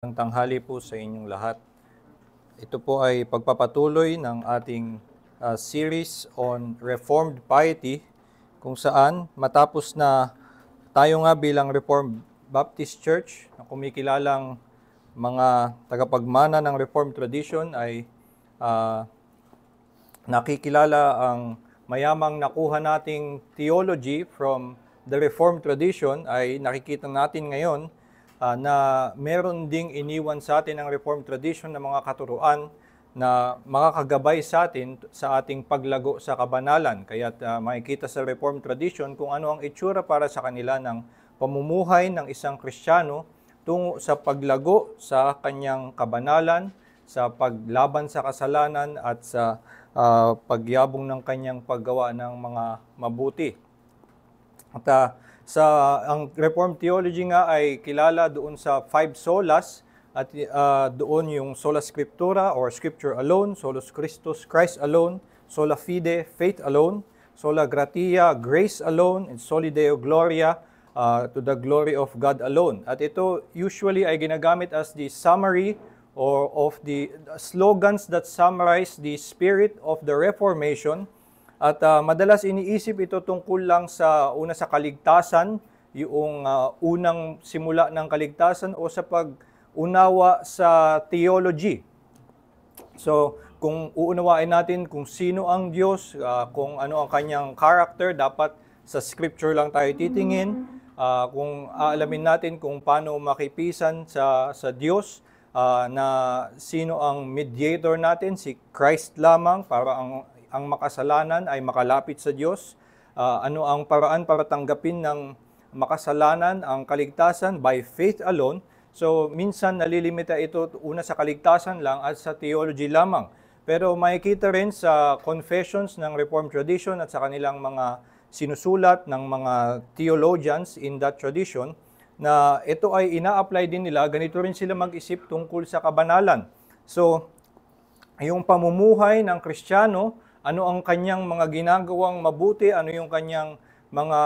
ng tanghali po sa inyong lahat. Ito po ay pagpapatuloy ng ating uh, series on Reformed Piety kung saan matapos na tayo nga bilang Reformed Baptist Church na kumikilalang mga tagapagmana ng Reformed tradition ay uh, nakikilala ang mayamang nakuha nating theology from the Reformed tradition ay nakikita natin ngayon uh, na meron ding iniwan sa atin ang Reformed tradition ng mga katuruan na makakagabay sa atin sa ating paglago sa kabanalan. Kaya uh, ah, makikita sa Reformed tradition kung ano ang itsura para sa kanila ng pamumuhay ng isang Kristiyano tungo sa paglago sa kanyang kabanalan, sa paglaban sa kasalanan at sa uh, pagyabong ng kanyang paggawa ng mga mabuti. At uh, sa ang reform theology nga ay kilala doon sa five solas at uh, doon yung sola scriptura or scripture alone, solus Christus, Christ alone, sola fide, faith alone, sola gratia, grace alone, and soli deo gloria, uh, to the glory of God alone. At ito usually ay ginagamit as the summary or of the slogans that summarize the spirit of the Reformation at uh, madalas iniisip ito tungkol lang sa una sa kaligtasan, yung uh, unang simula ng kaligtasan o sa pag-unawa sa theology. So, kung uunawain natin kung sino ang Diyos, uh, kung ano ang kanyang character, dapat sa scripture lang tayo titingin. Uh, kung aalamin natin kung paano makipisan sa, sa Diyos, uh, na sino ang mediator natin, si Christ lamang, para ang ang makasalanan ay makalapit sa Diyos? Uh, ano ang paraan para tanggapin ng makasalanan ang kaligtasan by faith alone? So minsan nalilimita ito una sa kaligtasan lang at sa theology lamang. Pero makikita rin sa confessions ng Reformed tradition at sa kanilang mga sinusulat ng mga theologians in that tradition na ito ay ina-apply din nila, ganito rin sila mag-isip tungkol sa kabanalan. So, yung pamumuhay ng Kristiyano ano ang kanyang mga ginagawang mabuti, ano yung kanyang mga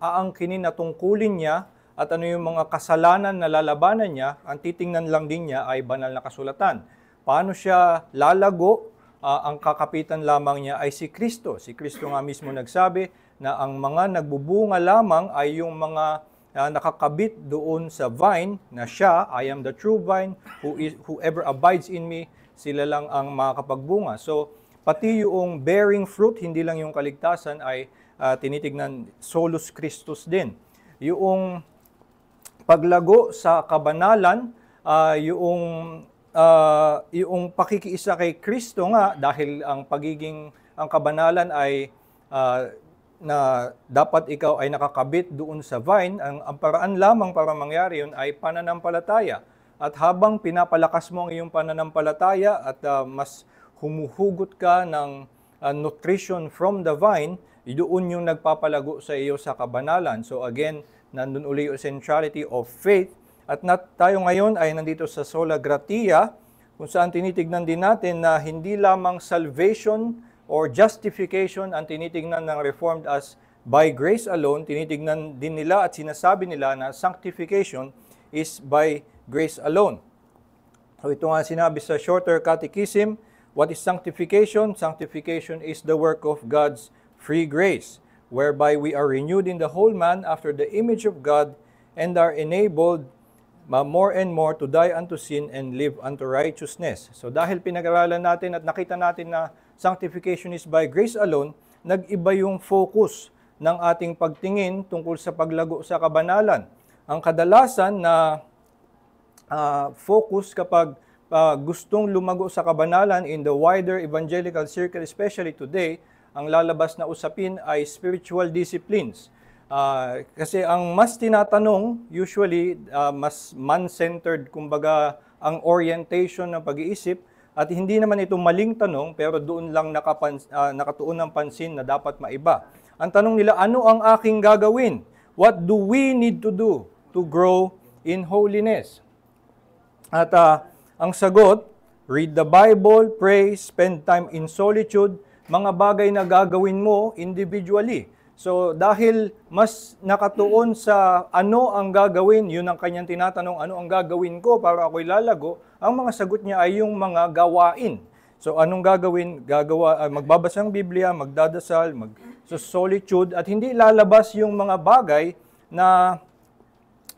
aangkinin na tungkulin niya, at ano yung mga kasalanan na lalabanan niya, ang titingnan lang din niya ay banal na kasulatan. Paano siya lalago? Uh, ang kakapitan lamang niya ay si Kristo. Si Kristo nga mismo nagsabi na ang mga nagbubunga lamang ay yung mga uh, nakakabit doon sa vine na siya, I am the true vine, who is, whoever abides in me, sila lang ang makakapagbunga. So, Pati yung bearing fruit, hindi lang yung kaligtasan ay uh, tinitignan solus Christus din. Yung paglago sa kabanalan, uh, yung uh, yung pakikiisa kay Kristo nga dahil ang pagiging ang kabanalan ay uh, na dapat ikaw ay nakakabit doon sa vine, ang, ang paraan lamang para mangyari yun ay pananampalataya. At habang pinapalakas mo ang iyong pananampalataya at uh, mas humuhugot ka ng uh, nutrition from the vine, doon yung nagpapalago sa iyo sa kabanalan. So again, nandun uli yung essentiality of faith. At nat, tayo ngayon ay nandito sa sola gratia, kung saan tinitignan din natin na hindi lamang salvation or justification ang tinitignan ng Reformed as by grace alone, tinitignan din nila at sinasabi nila na sanctification is by grace alone. So ito nga sinabi sa shorter catechism, What is sanctification? Sanctification is the work of God's free grace, whereby we are renewed in the whole man after the image of God and are enabled more and more to die unto sin and live unto righteousness. So dahil pinag-aralan natin at nakita natin na sanctification is by grace alone, nag-iba yung focus ng ating pagtingin tungkol sa paglago sa kabanalan. Ang kadalasan na uh, focus kapag uh, gustong lumago sa kabanalan in the wider evangelical circle, especially today, ang lalabas na usapin ay spiritual disciplines. Uh, kasi ang mas tinatanong, usually, uh, mas man-centered, kumbaga, ang orientation ng pag-iisip, at hindi naman ito maling tanong, pero doon lang nakapans- uh, nakatuon ng pansin na dapat maiba. Ang tanong nila, ano ang aking gagawin? What do we need to do to grow in holiness? At uh, ang sagot, read the Bible, pray, spend time in solitude, mga bagay na gagawin mo individually. So dahil mas nakatuon sa ano ang gagawin, yun ang kanyang tinatanong, ano ang gagawin ko para ako'y lalago, ang mga sagot niya ay yung mga gawain. So anong gagawin? Gagawa, uh, magbabasa ng Biblia, magdadasal, mag so solitude, at hindi lalabas yung mga bagay na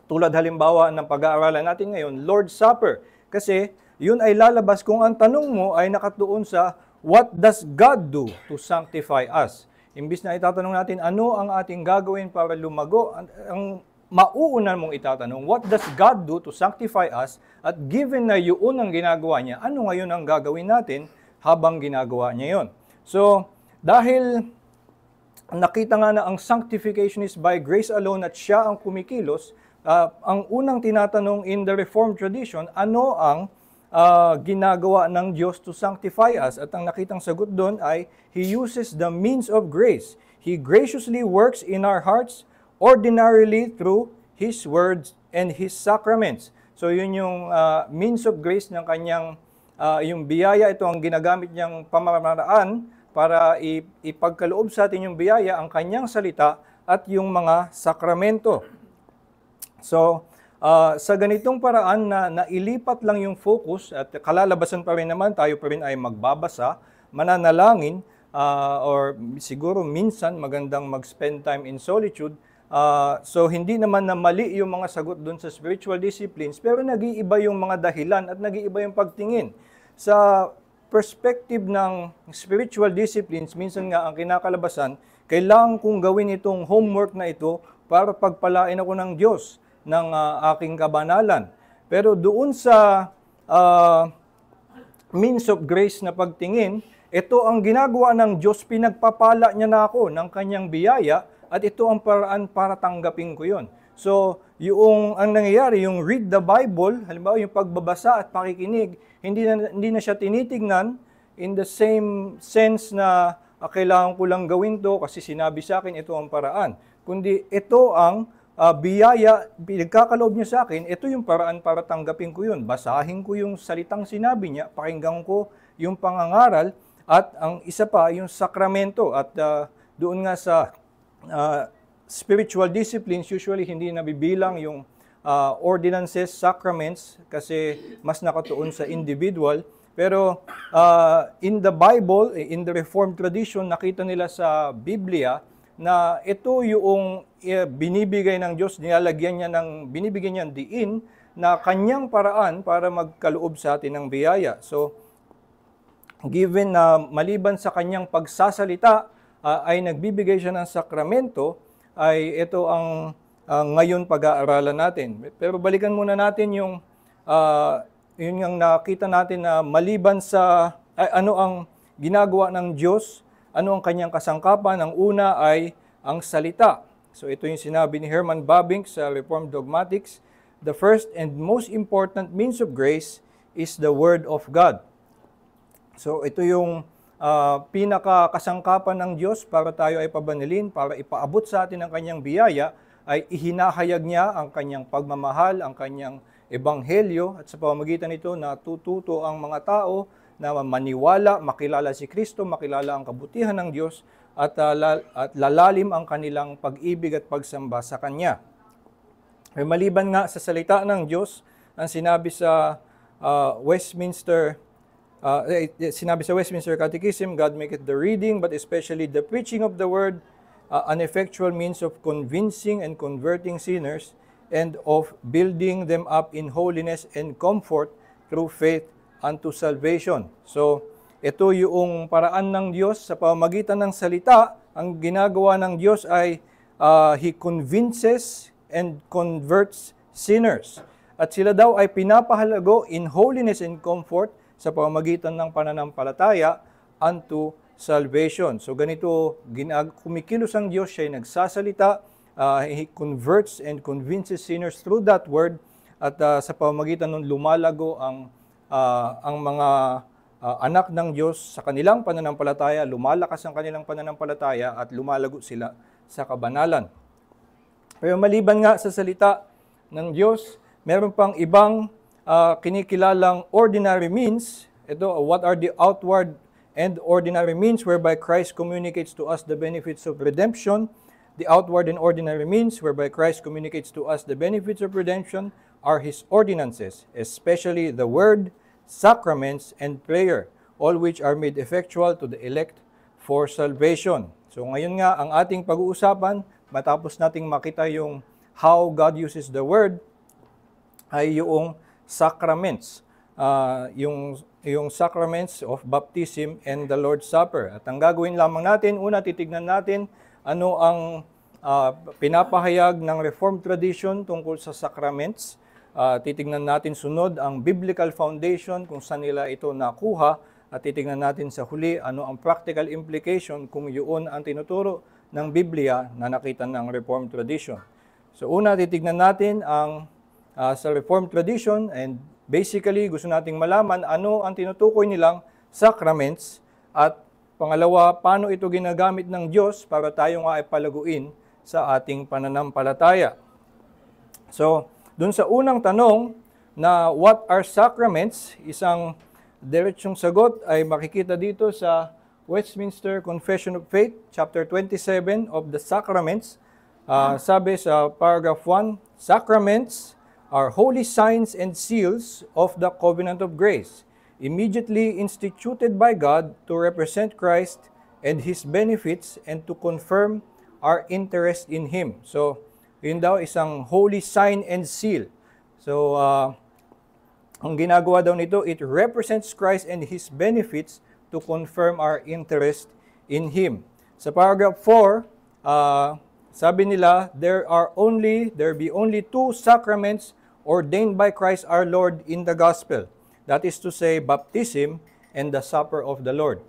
tulad halimbawa ng pag-aaralan natin ngayon, Lord's Supper. Kasi yun ay lalabas kung ang tanong mo ay nakatuon sa what does God do to sanctify us? Imbis na itatanong natin ano ang ating gagawin para lumago, ang mauuna mong itatanong, what does God do to sanctify us? At given na yun ang ginagawa niya, ano ngayon ang gagawin natin habang ginagawa niya yon? So, dahil nakita nga na ang sanctification is by grace alone at siya ang kumikilos, uh, ang unang tinatanong in the Reformed tradition, ano ang uh, ginagawa ng Diyos to sanctify us? At ang nakitang sagot doon ay, He uses the means of grace. He graciously works in our hearts ordinarily through His words and His sacraments. So yun yung uh, means of grace ng kanyang, uh, yung biyaya, ito ang ginagamit niyang pamamaraan para ipagkaloob sa atin yung biyaya, ang kanyang salita at yung mga sakramento. So, uh, sa ganitong paraan na nailipat lang yung focus at kalalabasan pa rin naman, tayo pa rin ay magbabasa, mananalangin, uh, or siguro minsan magandang mag-spend time in solitude. Uh, so, hindi naman na mali yung mga sagot dun sa spiritual disciplines, pero nag-iiba yung mga dahilan at nag-iiba yung pagtingin. Sa perspective ng spiritual disciplines, minsan nga ang kinakalabasan, kailangan kong gawin itong homework na ito para pagpalain ako ng Diyos ng uh, aking kabanalan. Pero doon sa uh, means of grace na pagtingin, ito ang ginagawa ng Diyos, pinagpapala niya na ako ng kanyang biyaya at ito ang paraan para tanggapin ko yon. So, yung ang nangyayari, yung read the Bible, halimbawa yung pagbabasa at pakikinig, hindi na, hindi na siya tinitingnan in the same sense na ah, kailangan ko lang gawin to kasi sinabi sa akin ito ang paraan. Kundi ito ang uh, biyaya, pinagkakaloob niya sa akin, ito yung paraan para tanggapin ko yun. Basahin ko yung salitang sinabi niya, pakinggan ko yung pangangaral, at ang isa pa, yung sakramento. At uh, doon nga sa uh, spiritual disciplines, usually hindi nabibilang yung uh, ordinances, sacraments, kasi mas nakatuon sa individual. Pero uh, in the Bible, eh, in the Reformed tradition, nakita nila sa Biblia, na ito yung eh, binibigay ng Diyos, nilalagyan niya ng, binibigyan niya ng diin na kanyang paraan para magkaloob sa atin ng biyaya. So, given na maliban sa kanyang pagsasalita uh, ay nagbibigay siya ng sakramento, ay ito ang uh, ngayon pag-aaralan natin. Pero balikan muna natin yung, uh, yun yung nakita natin na maliban sa, ay, ano ang ginagawa ng Diyos ano ang kanyang kasangkapan? Ang una ay ang salita. So ito yung sinabi ni Herman Babink sa Reformed Dogmatics, The first and most important means of grace is the Word of God. So ito yung uh, pinakakasangkapan ng Diyos para tayo ay pabanilin, para ipaabot sa atin ang kanyang biyaya, ay ihinahayag niya ang kanyang pagmamahal, ang kanyang ebanghelyo, at sa pamamagitan nito natututo ang mga tao na maniwala, makilala si Kristo, makilala ang kabutihan ng Diyos at, uh, la, at lalalim ang kanilang pag-ibig at pagsamba sa Kanya. May eh, maliban nga sa salita ng Diyos, ang sinabi sa uh, Westminster uh, sinabi sa Westminster Catechism, God make it the reading but especially the preaching of the word uh, an effectual means of convincing and converting sinners and of building them up in holiness and comfort through faith unto salvation. So, ito yung paraan ng Diyos sa pamagitan ng salita. Ang ginagawa ng Diyos ay uh, He convinces and converts sinners. At sila daw ay pinapahalago in holiness and comfort sa pamagitan ng pananampalataya unto salvation. So ganito, ginag kumikilos ang Diyos, siya ay nagsasalita, uh, He converts and convinces sinners through that word at uh, sa pamagitan ng lumalago ang uh, ang mga uh, anak ng Diyos sa kanilang pananampalataya, lumalakas ang kanilang pananampalataya at lumalago sila sa kabanalan. Pero maliban nga sa salita ng Diyos, meron pang ibang uh, kinikilalang ordinary means. Ito, what are the outward and ordinary means whereby Christ communicates to us the benefits of redemption? The outward and ordinary means whereby Christ communicates to us the benefits of redemption are His ordinances, especially the Word, sacraments, and prayer, all which are made effectual to the elect for salvation. So ngayon nga, ang ating pag-uusapan, matapos nating makita yung how God uses the Word, ay yung sacraments. Uh, yung, yung sacraments of baptism and the Lord's Supper. At ang gagawin lamang natin, una titignan natin ano ang uh, pinapahayag ng Reformed tradition tungkol sa sacraments Uh, ah, titingnan natin sunod ang biblical foundation kung saan nila ito nakuha at titingnan natin sa huli ano ang practical implication kung yun ang tinuturo ng Biblia na nakita ng Reformed tradition. So una, titingnan natin ang uh, sa Reformed tradition and basically gusto nating malaman ano ang tinutukoy nilang sacraments at pangalawa, paano ito ginagamit ng Diyos para tayo nga ay palaguin sa ating pananampalataya. So, doon sa unang tanong na what are sacraments, isang diretsong sagot ay makikita dito sa Westminster Confession of Faith, chapter 27 of the Sacraments. Uh, sabi sa paragraph 1, Sacraments are holy signs and seals of the covenant of grace, immediately instituted by God to represent Christ and His benefits and to confirm our interest in Him. So, yun daw isang holy sign and seal. So, uh, ang ginagawa daw nito, it represents Christ and His benefits to confirm our interest in Him. Sa paragraph 4, uh, ah, sabi nila, there are only, there be only two sacraments ordained by Christ our Lord in the gospel. That is to say, baptism and the supper of the Lord.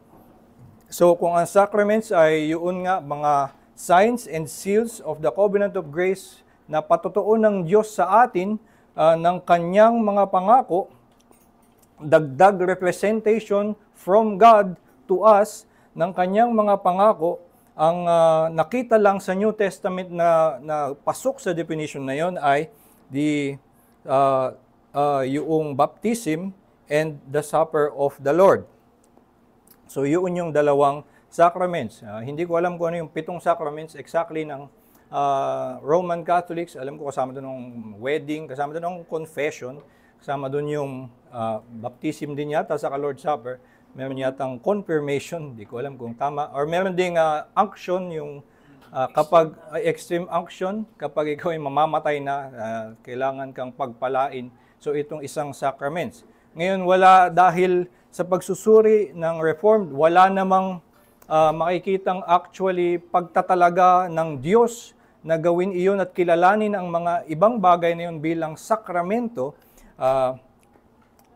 So kung ang sacraments ay yun nga mga signs and seals of the covenant of grace na patotoo ng Diyos sa atin uh, ng kanyang mga pangako, dagdag representation from God to us ng kanyang mga pangako ang uh, nakita lang sa New Testament na, na pasok sa definition na yon ay the uh, ah, uh, yung baptism and the supper of the Lord. So yun yung dalawang sacraments. Uh, hindi ko alam kung ano yung pitong sacraments exactly ng uh, Roman Catholics. Alam ko kasama doon ng wedding, kasama doon ng confession, kasama doon yung uh, baptism din yata sa Lord's Supper. Meron yatang confirmation, hindi ko alam kung tama. Or meron ding uh, unction, yung uh, kapag uh, extreme unction, kapag ikaw ay mamamatay na, uh, kailangan kang pagpalain. So itong isang sacraments. Ngayon, wala dahil sa pagsusuri ng Reformed, wala namang uh, makikitang actually pagtatalaga ng Diyos na gawin iyon at kilalanin ang mga ibang bagay na yun bilang sakramento. Uh,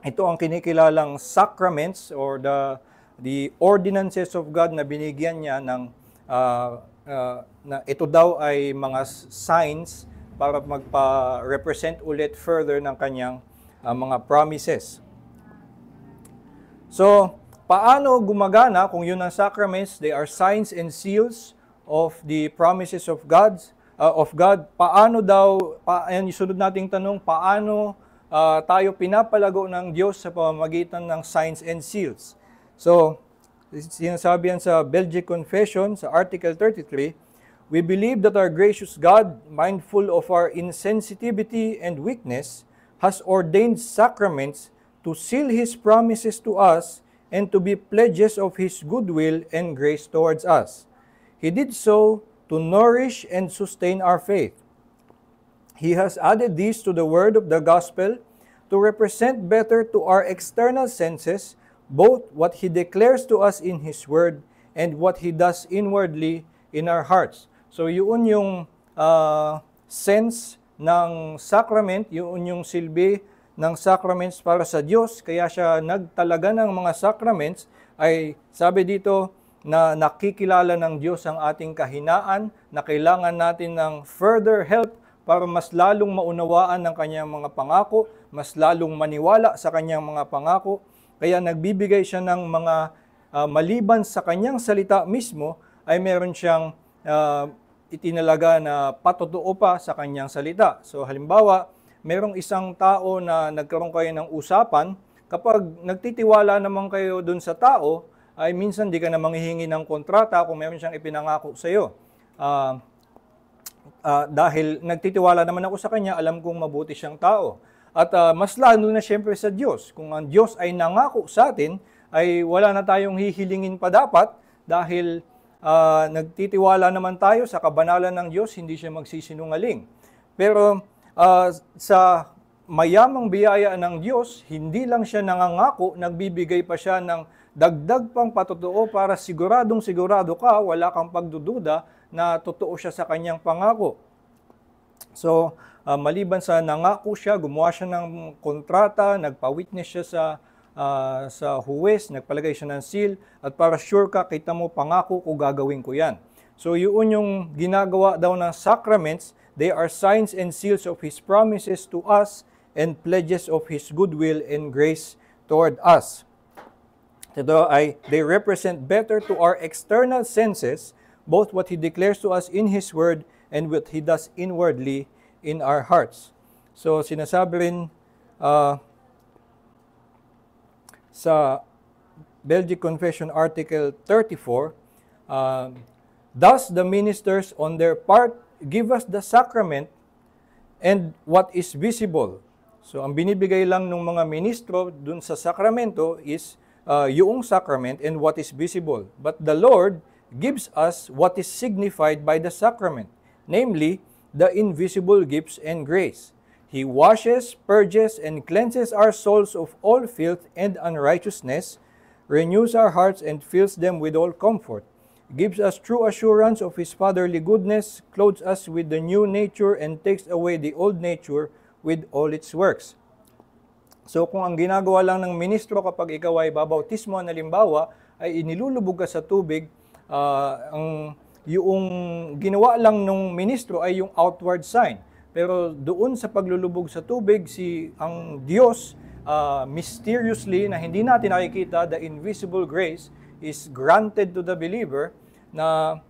ito ang kinikilalang sacraments or the the ordinances of God na binigyan niya ng uh, uh, na ito daw ay mga signs para magpa-represent ulit further ng kanyang uh, mga promises. So, Paano gumagana kung yun ang sacraments? They are signs and seals of the promises of God. Uh, of God. Paano daw, pa, ayan, sunod nating tanong, paano uh, tayo pinapalago ng Diyos sa pamamagitan ng signs and seals? So, sinasabi yan sa Belgic Confession, sa Article 33, We believe that our gracious God, mindful of our insensitivity and weakness, has ordained sacraments to seal His promises to us and to be pledges of His goodwill and grace towards us. He did so to nourish and sustain our faith. He has added these to the word of the gospel to represent better to our external senses both what He declares to us in His word and what He does inwardly in our hearts. So yun yung uh, sense ng sacrament, yun yung silbi ng sacraments para sa Diyos, kaya siya nagtalaga ng mga sacraments, ay sabi dito na nakikilala ng Diyos ang ating kahinaan, na kailangan natin ng further help para mas lalong maunawaan ng kanyang mga pangako, mas lalong maniwala sa kanyang mga pangako. Kaya nagbibigay siya ng mga uh, maliban sa kanyang salita mismo ay meron siyang uh, itinalaga na patotoo pa sa kanyang salita. So halimbawa, merong isang tao na nagkaroon kayo ng usapan, kapag nagtitiwala naman kayo dun sa tao, ay minsan di ka na manghihingi ng kontrata kung meron siyang ipinangako sa iyo. Uh, ah, uh, ah, dahil nagtitiwala naman ako sa kanya, alam kong mabuti siyang tao. At uh, mas lalo na siyempre sa Diyos. Kung ang Diyos ay nangako sa atin, ay wala na tayong hihilingin pa dapat dahil uh, nagtitiwala naman tayo sa kabanalan ng Diyos, hindi siya magsisinungaling. Pero Uh, sa mayamang biyaya ng Diyos, hindi lang siya nangangako, nagbibigay pa siya ng dagdag pang patotoo para siguradong sigurado ka, wala kang pagdududa na totoo siya sa kanyang pangako. So, uh, maliban sa nangako siya, gumawa siya ng kontrata, nagpa-witness siya sa uh, sa huwes, nagpalagay siya ng seal, at para sure ka, kita mo, pangako ko gagawin ko yan. So, yun yung ginagawa daw ng sacraments They are signs and seals of His promises to us and pledges of His goodwill and grace toward us. They represent better to our external senses both what He declares to us in His Word and what He does inwardly in our hearts. So sinasabi rin uh, sa Belgic Confession Article 34, uh, Thus the ministers on their part give us the sacrament and what is visible. So ang binibigay lang ng mga ministro dun sa sakramento is uh, yung sacrament and what is visible. But the Lord gives us what is signified by the sacrament, namely the invisible gifts and grace. He washes, purges, and cleanses our souls of all filth and unrighteousness, renews our hearts, and fills them with all comfort gives us true assurance of his fatherly goodness, clothes us with the new nature, and takes away the old nature with all its works. So kung ang ginagawa lang ng ministro kapag ikaw ay babautismo, nalimbawa, ay inilulubog ka sa tubig, uh, ang, yung ginawa lang ng ministro ay yung outward sign. Pero doon sa paglulubog sa tubig, si ang Diyos, uh, mysteriously na hindi natin nakikita, the invisible grace is granted to the believer na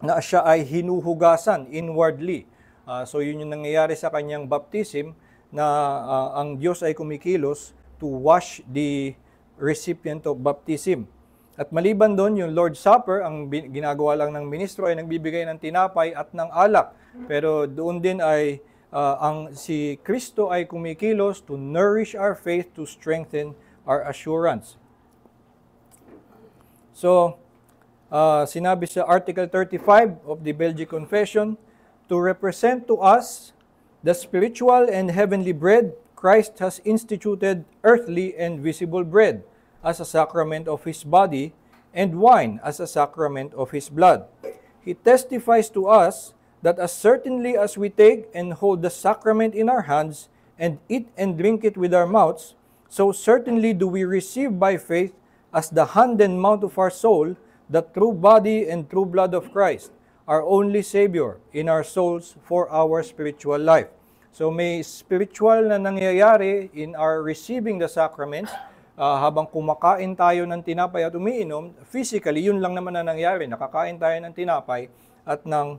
na siya ay hinuhugasan inwardly. Uh, so yun yung nangyayari sa kanyang baptism na uh, ang Diyos ay kumikilos to wash the recipient of baptism. At maliban doon, yung Lord's Supper, ang ginagawa lang ng ministro ay nagbibigay ng tinapay at ng alak. Pero doon din ay uh, ang si Kristo ay kumikilos to nourish our faith, to strengthen our assurance. So, uh, sinabi sa Article 35 of the Belgian Confession, to represent to us the spiritual and heavenly bread, Christ has instituted earthly and visible bread as a sacrament of his body and wine as a sacrament of his blood. He testifies to us that as certainly as we take and hold the sacrament in our hands and eat and drink it with our mouths, so certainly do we receive by faith as the hand and mouth of our soul the true body and true blood of Christ, our only Savior in our souls for our spiritual life. So may spiritual na nangyayari in our receiving the sacraments uh, habang kumakain tayo ng tinapay at umiinom, physically, yun lang naman na nangyayari. Nakakain tayo ng tinapay at ng,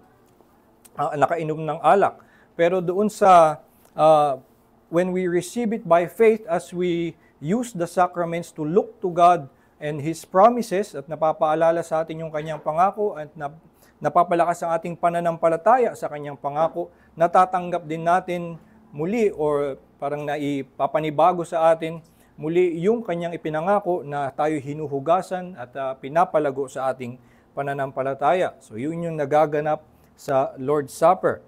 uh, nakainom ng alak. Pero doon sa, uh, when we receive it by faith as we use the sacraments to look to God and His promises at napapaalala sa atin yung kanyang pangako at napapalakas ang ating pananampalataya sa kanyang pangako, natatanggap din natin muli or parang naipapanibago sa atin muli yung kanyang ipinangako na tayo hinuhugasan at uh, pinapalago sa ating pananampalataya. So yun yung nagaganap sa Lord's Supper.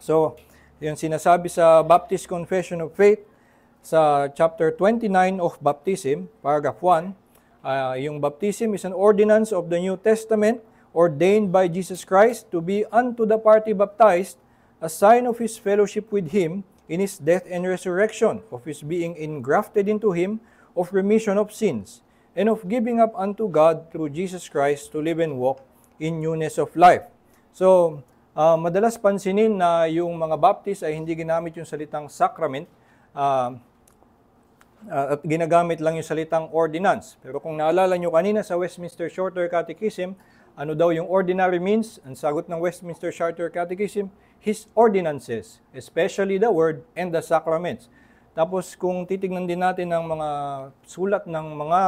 So, yung sinasabi sa Baptist Confession of Faith, sa chapter 29 of baptism, paragraph 1, uh, ah, yung baptism is an ordinance of the New Testament ordained by Jesus Christ to be unto the party baptized a sign of his fellowship with him in his death and resurrection, of his being engrafted into him, of remission of sins, and of giving up unto God through Jesus Christ to live and walk in newness of life. So, uh, madalas pansinin na yung mga baptist ay hindi ginamit yung salitang sacrament Um, uh, at ginagamit lang yung salitang ordinance. Pero kung naalala nyo kanina sa Westminster Shorter Catechism, ano daw yung ordinary means? Ang sagot ng Westminster Shorter Catechism, His ordinances, especially the Word and the Sacraments. Tapos kung titignan din natin ang mga sulat ng mga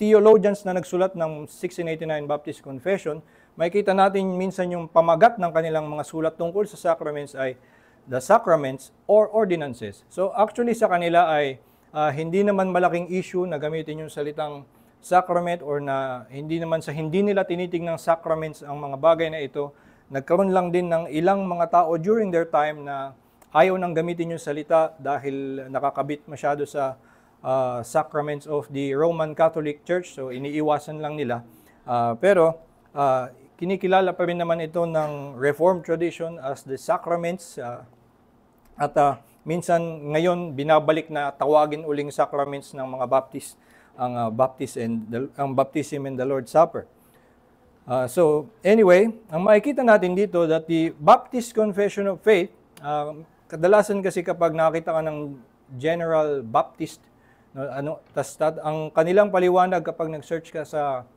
theologians na nagsulat ng 1689 Baptist Confession, makikita natin minsan yung pamagat ng kanilang mga sulat tungkol sa sacraments ay the sacraments or ordinances. So actually sa kanila ay uh, hindi naman malaking issue na gamitin yung salitang sacrament or na hindi naman sa hindi nila tinitingnan sacraments ang mga bagay na ito. Nagkaroon lang din ng ilang mga tao during their time na ayaw nang gamitin yung salita dahil nakakabit masyado sa uh, sacraments of the Roman Catholic Church. So iniiwasan lang nila. Uh, pero uh, kinikilala pa rin naman ito ng Reformed tradition as the sacraments. Uh, at uh, minsan ngayon binabalik na tawagin uling sacraments ng mga Baptist ang uh, baptist and the, ang baptism and the Lord's Supper. Uh, so anyway, ang makikita natin dito that the Baptist Confession of Faith, uh, kadalasan kasi kapag nakita ka ng General Baptist no, ano tas tat, ang kanilang paliwanag kapag nag-search ka sa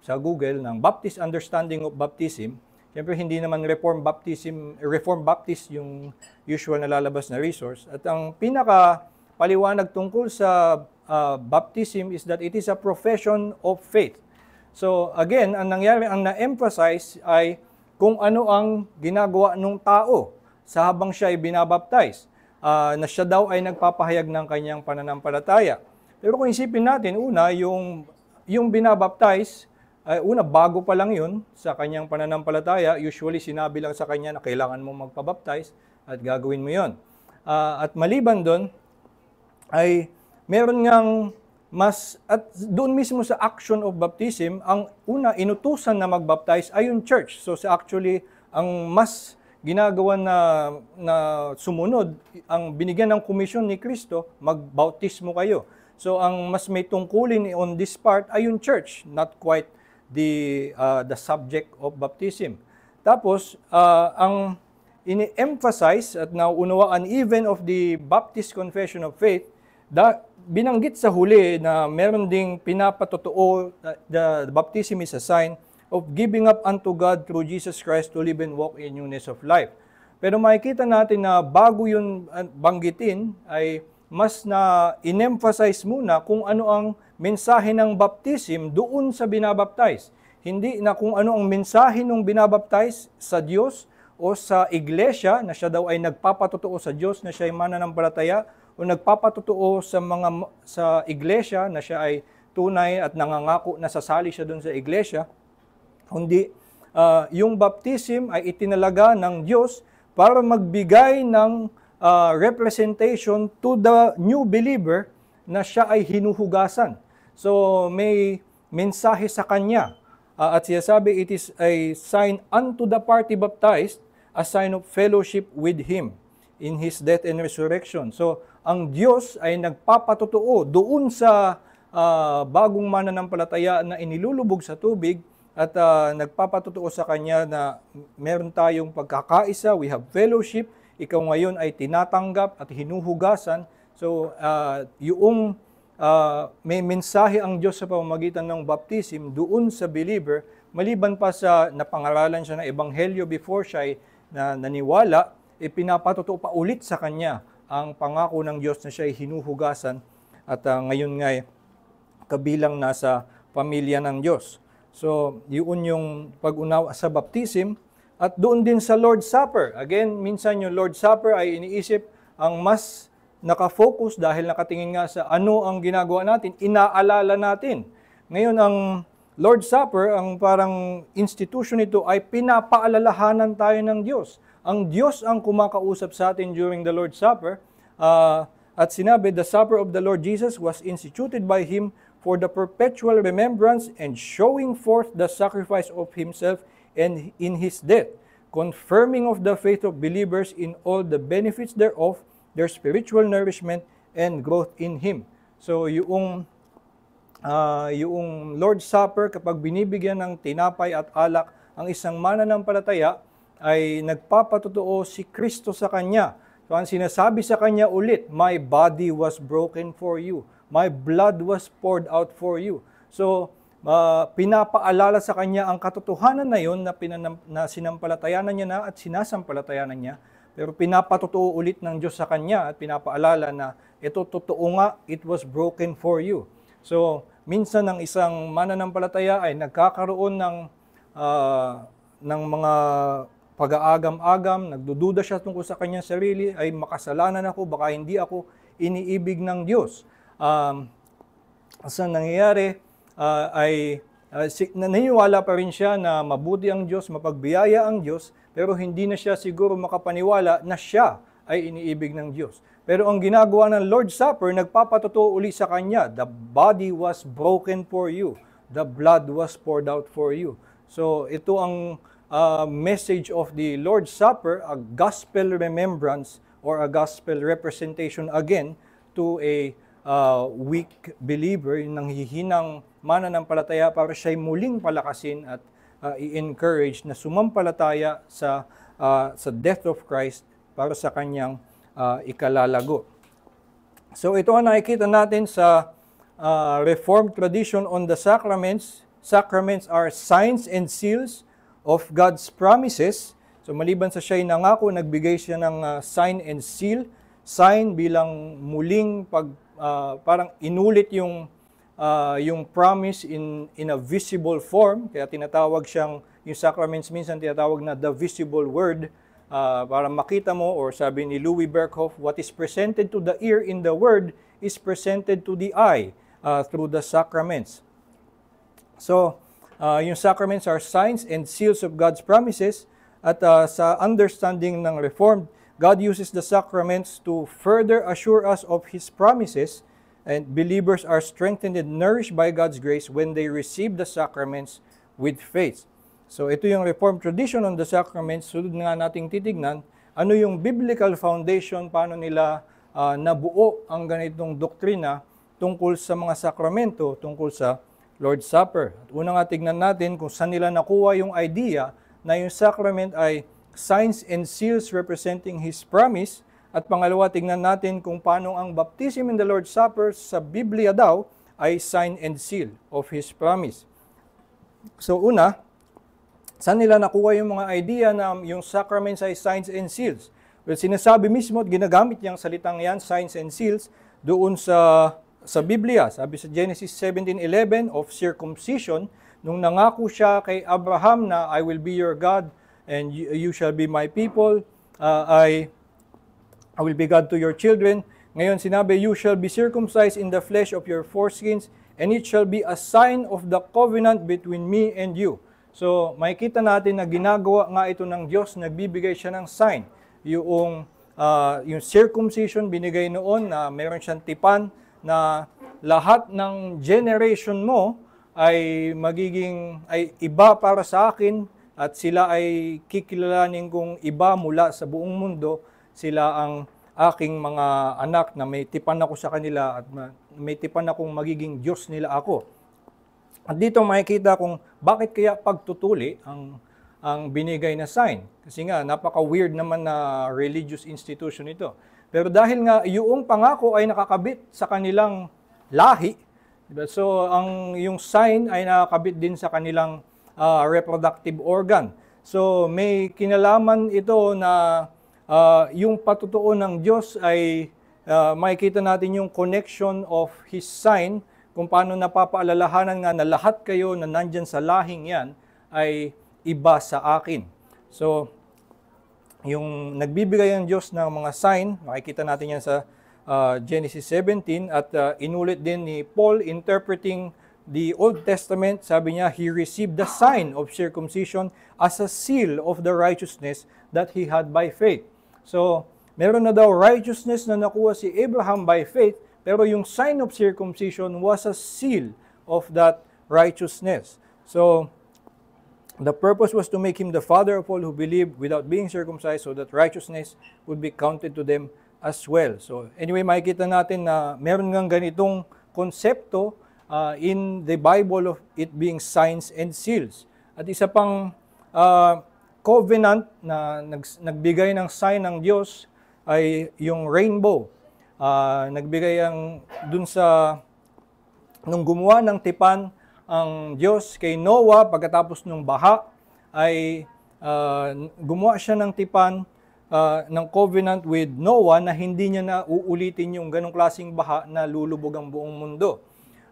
sa Google ng Baptist Understanding of Baptism, Siyempre, hindi naman reform baptism, reform baptist yung usual na lalabas na resource. At ang pinaka paliwanag tungkol sa uh, baptism is that it is a profession of faith. So again, ang nangyari, ang na-emphasize ay kung ano ang ginagawa ng tao sa habang siya ay binabaptize, uh, na siya daw ay nagpapahayag ng kanyang pananampalataya. Pero kung isipin natin, una, yung, yung binabaptize, ay, una, bago pa lang yun sa kanyang pananampalataya. Usually, sinabi lang sa kanya na kailangan mo magpabaptize at gagawin mo yon. Uh, ah, at maliban doon, ay meron ngang mas, at doon mismo sa action of baptism, ang una, inutusan na magbaptize ay yung church. So, sa actually, ang mas ginagawa na, na sumunod, ang binigyan ng komisyon ni Kristo, magbautismo kayo. So, ang mas may tungkulin on this part ay yung church, not quite the, uh, the subject of baptism. Tapos, uh, ang ini-emphasize at naunawaan even of the Baptist Confession of Faith, da, binanggit sa huli na meron ding pinapatotoo uh, the baptism is a sign of giving up unto God through Jesus Christ to live and walk in newness of life. Pero makikita natin na bago yun uh, banggitin ay mas na in-emphasize muna kung ano ang mensahe ng baptism doon sa binabaptize. Hindi na kung ano ang mensahe ng binabaptize sa Diyos o sa iglesia na siya daw ay nagpapatotoo sa Diyos na siya ay mananampalataya o nagpapatotoo sa mga sa iglesia na siya ay tunay at nangangako na sasali siya doon sa iglesia kundi uh, yung baptism ay itinalaga ng Diyos para magbigay ng uh, representation to the new believer na siya ay hinuhugasan. So may mensahe sa kanya uh, at sabi, it is a sign unto the party baptized, a sign of fellowship with Him in His death and resurrection. So ang Diyos ay nagpapatotoo doon sa uh, bagong mananampalataya na inilulubog sa tubig at uh, nagpapatotoo sa Kanya na meron tayong pagkakaisa, we have fellowship, ikaw ngayon ay tinatanggap at hinuhugasan. So uh, yung uh, may mensahe ang Diyos sa pamamagitan ng baptism doon sa believer, maliban pa sa napangaralan siya ng ebanghelyo before siya ay na naniwala, ipinapatotoo pa ulit sa kanya ang pangako ng Diyos na siya ay hinuhugasan at uh, ngayon nga kabilang nasa pamilya ng Diyos. So, yun yung pag-unawa sa baptism at doon din sa Lord's Supper. Again, minsan yung Lord's Supper ay iniisip ang mas nakafocus dahil nakatingin nga sa ano ang ginagawa natin, inaalala natin. Ngayon ang Lord's Supper, ang parang institution nito ay pinapaalalahanan tayo ng Diyos. Ang Diyos ang kumakausap sa atin during the Lord's Supper uh, at sinabi, The Supper of the Lord Jesus was instituted by Him for the perpetual remembrance and showing forth the sacrifice of Himself and in His death, confirming of the faith of believers in all the benefits thereof, their spiritual nourishment and growth in Him. So yung uh, yung Lord's Supper kapag binibigyan ng tinapay at alak ang isang mananampalataya ay nagpapatotoo si Kristo sa kanya. So ang sinasabi sa kanya ulit, my body was broken for you. My blood was poured out for you. So uh, pinapaalala sa kanya ang katotohanan na yon na, pinanam, na sinampalatayanan niya na at sinasampalatayanan niya pero pinapatotoo ulit ng Diyos sa kanya at pinapaalala na ito totoo nga, it was broken for you. So, minsan ang isang mananampalataya ay nagkakaroon ng uh, ng mga pag-aagam-agam, nagdududa siya tungkol sa kanyang sarili, ay makasalanan ako, baka hindi ako iniibig ng Diyos. Um, sa nangyayari uh, ay uh, si, naniniwala pa rin siya na mabuti ang Diyos, mapagbiyaya ang Diyos, pero hindi na siya siguro makapaniwala na siya ay iniibig ng Diyos. Pero ang ginagawa ng Lord's Supper, nagpapatotoo uli sa Kanya, the body was broken for you, the blood was poured out for you. So ito ang uh, message of the Lord's Supper, a gospel remembrance or a gospel representation again to a uh, weak believer, yung nanghihinang palataya para siya'y muling palakasin at uh, i-encourage na sumampalataya sa uh, sa death of Christ para sa kanyang uh, ikalalago. So ito ang nakikita natin sa uh, Reformed tradition on the sacraments. Sacraments are signs and seals of God's promises. So maliban sa siya nangako, nagbigay siya ng uh, sign and seal. Sign bilang muling pag uh, parang inulit yung uh, yung promise in, in a visible form. Kaya tinatawag siyang, yung sacraments minsan tinatawag na the visible word uh, para makita mo or sabi ni Louis Berkhoff, what is presented to the ear in the word is presented to the eye uh, through the sacraments. So, uh, yung sacraments are signs and seals of God's promises at uh, sa understanding ng Reformed, God uses the sacraments to further assure us of His promises – And believers are strengthened and nourished by God's grace when they receive the sacraments with faith. So ito yung Reformed tradition on the sacraments. Sunod nga nating titignan, ano yung biblical foundation, paano nila uh, nabuo ang ganitong doktrina tungkol sa mga sakramento, tungkol sa Lord's Supper. At una nga tignan natin kung saan nila nakuha yung idea na yung sacrament ay signs and seals representing His promise at pangalawa, tingnan natin kung paano ang baptism in the Lord's Supper sa Biblia daw ay sign and seal of His promise. So una, saan nila nakuha yung mga idea na yung sacraments ay signs and seals? Well, sinasabi mismo at ginagamit niyang salitang yan, signs and seals, doon sa sa Biblia. Sabi sa Genesis 17:11 of circumcision, nung nangako siya kay Abraham na I will be your God and you, you shall be my people, uh, ay I will be God to your children. Ngayon sinabi, You shall be circumcised in the flesh of your foreskins, and it shall be a sign of the covenant between me and you. So, makikita natin na ginagawa nga ito ng Diyos, nagbibigay siya ng sign. Yung, uh, yung circumcision binigay noon na meron siyang tipan na lahat ng generation mo ay magiging ay iba para sa akin at sila ay kikilalanin kong iba mula sa buong mundo sila ang aking mga anak na may tipan ako sa kanila at may tipan akong magiging Diyos nila ako. At dito makikita kung bakit kaya pagtutuli ang ang binigay na sign. Kasi nga, napaka-weird naman na religious institution ito. Pero dahil nga, yung pangako ay nakakabit sa kanilang lahi, diba? so ang yung sign ay nakakabit din sa kanilang uh, reproductive organ. So may kinalaman ito na uh, yung patutuo ng Diyos ay uh, makikita natin yung connection of His sign, kung paano napapaalalahanan nga na lahat kayo na nandyan sa lahing yan ay iba sa akin. So, yung nagbibigay ang Diyos ng mga sign, makikita natin yan sa uh, Genesis 17 at uh, inulit din ni Paul interpreting the Old Testament, sabi niya, he received the sign of circumcision as a seal of the righteousness that he had by faith. So, meron na daw righteousness na nakuha si Abraham by faith, pero yung sign of circumcision was a seal of that righteousness. So, The purpose was to make him the father of all who believe without being circumcised so that righteousness would be counted to them as well. So anyway, makikita natin na meron ngang ganitong konsepto uh, in the Bible of it being signs and seals. At isa pang uh, covenant na nag, nagbigay ng sign ng Diyos ay yung rainbow. Uh, nagbigay ang dun sa nung gumawa ng tipan ang Diyos kay Noah pagkatapos ng baha ay uh, gumawa siya ng tipan uh, ng covenant with Noah na hindi niya na uulitin yung ganong klasing baha na lulubog ang buong mundo.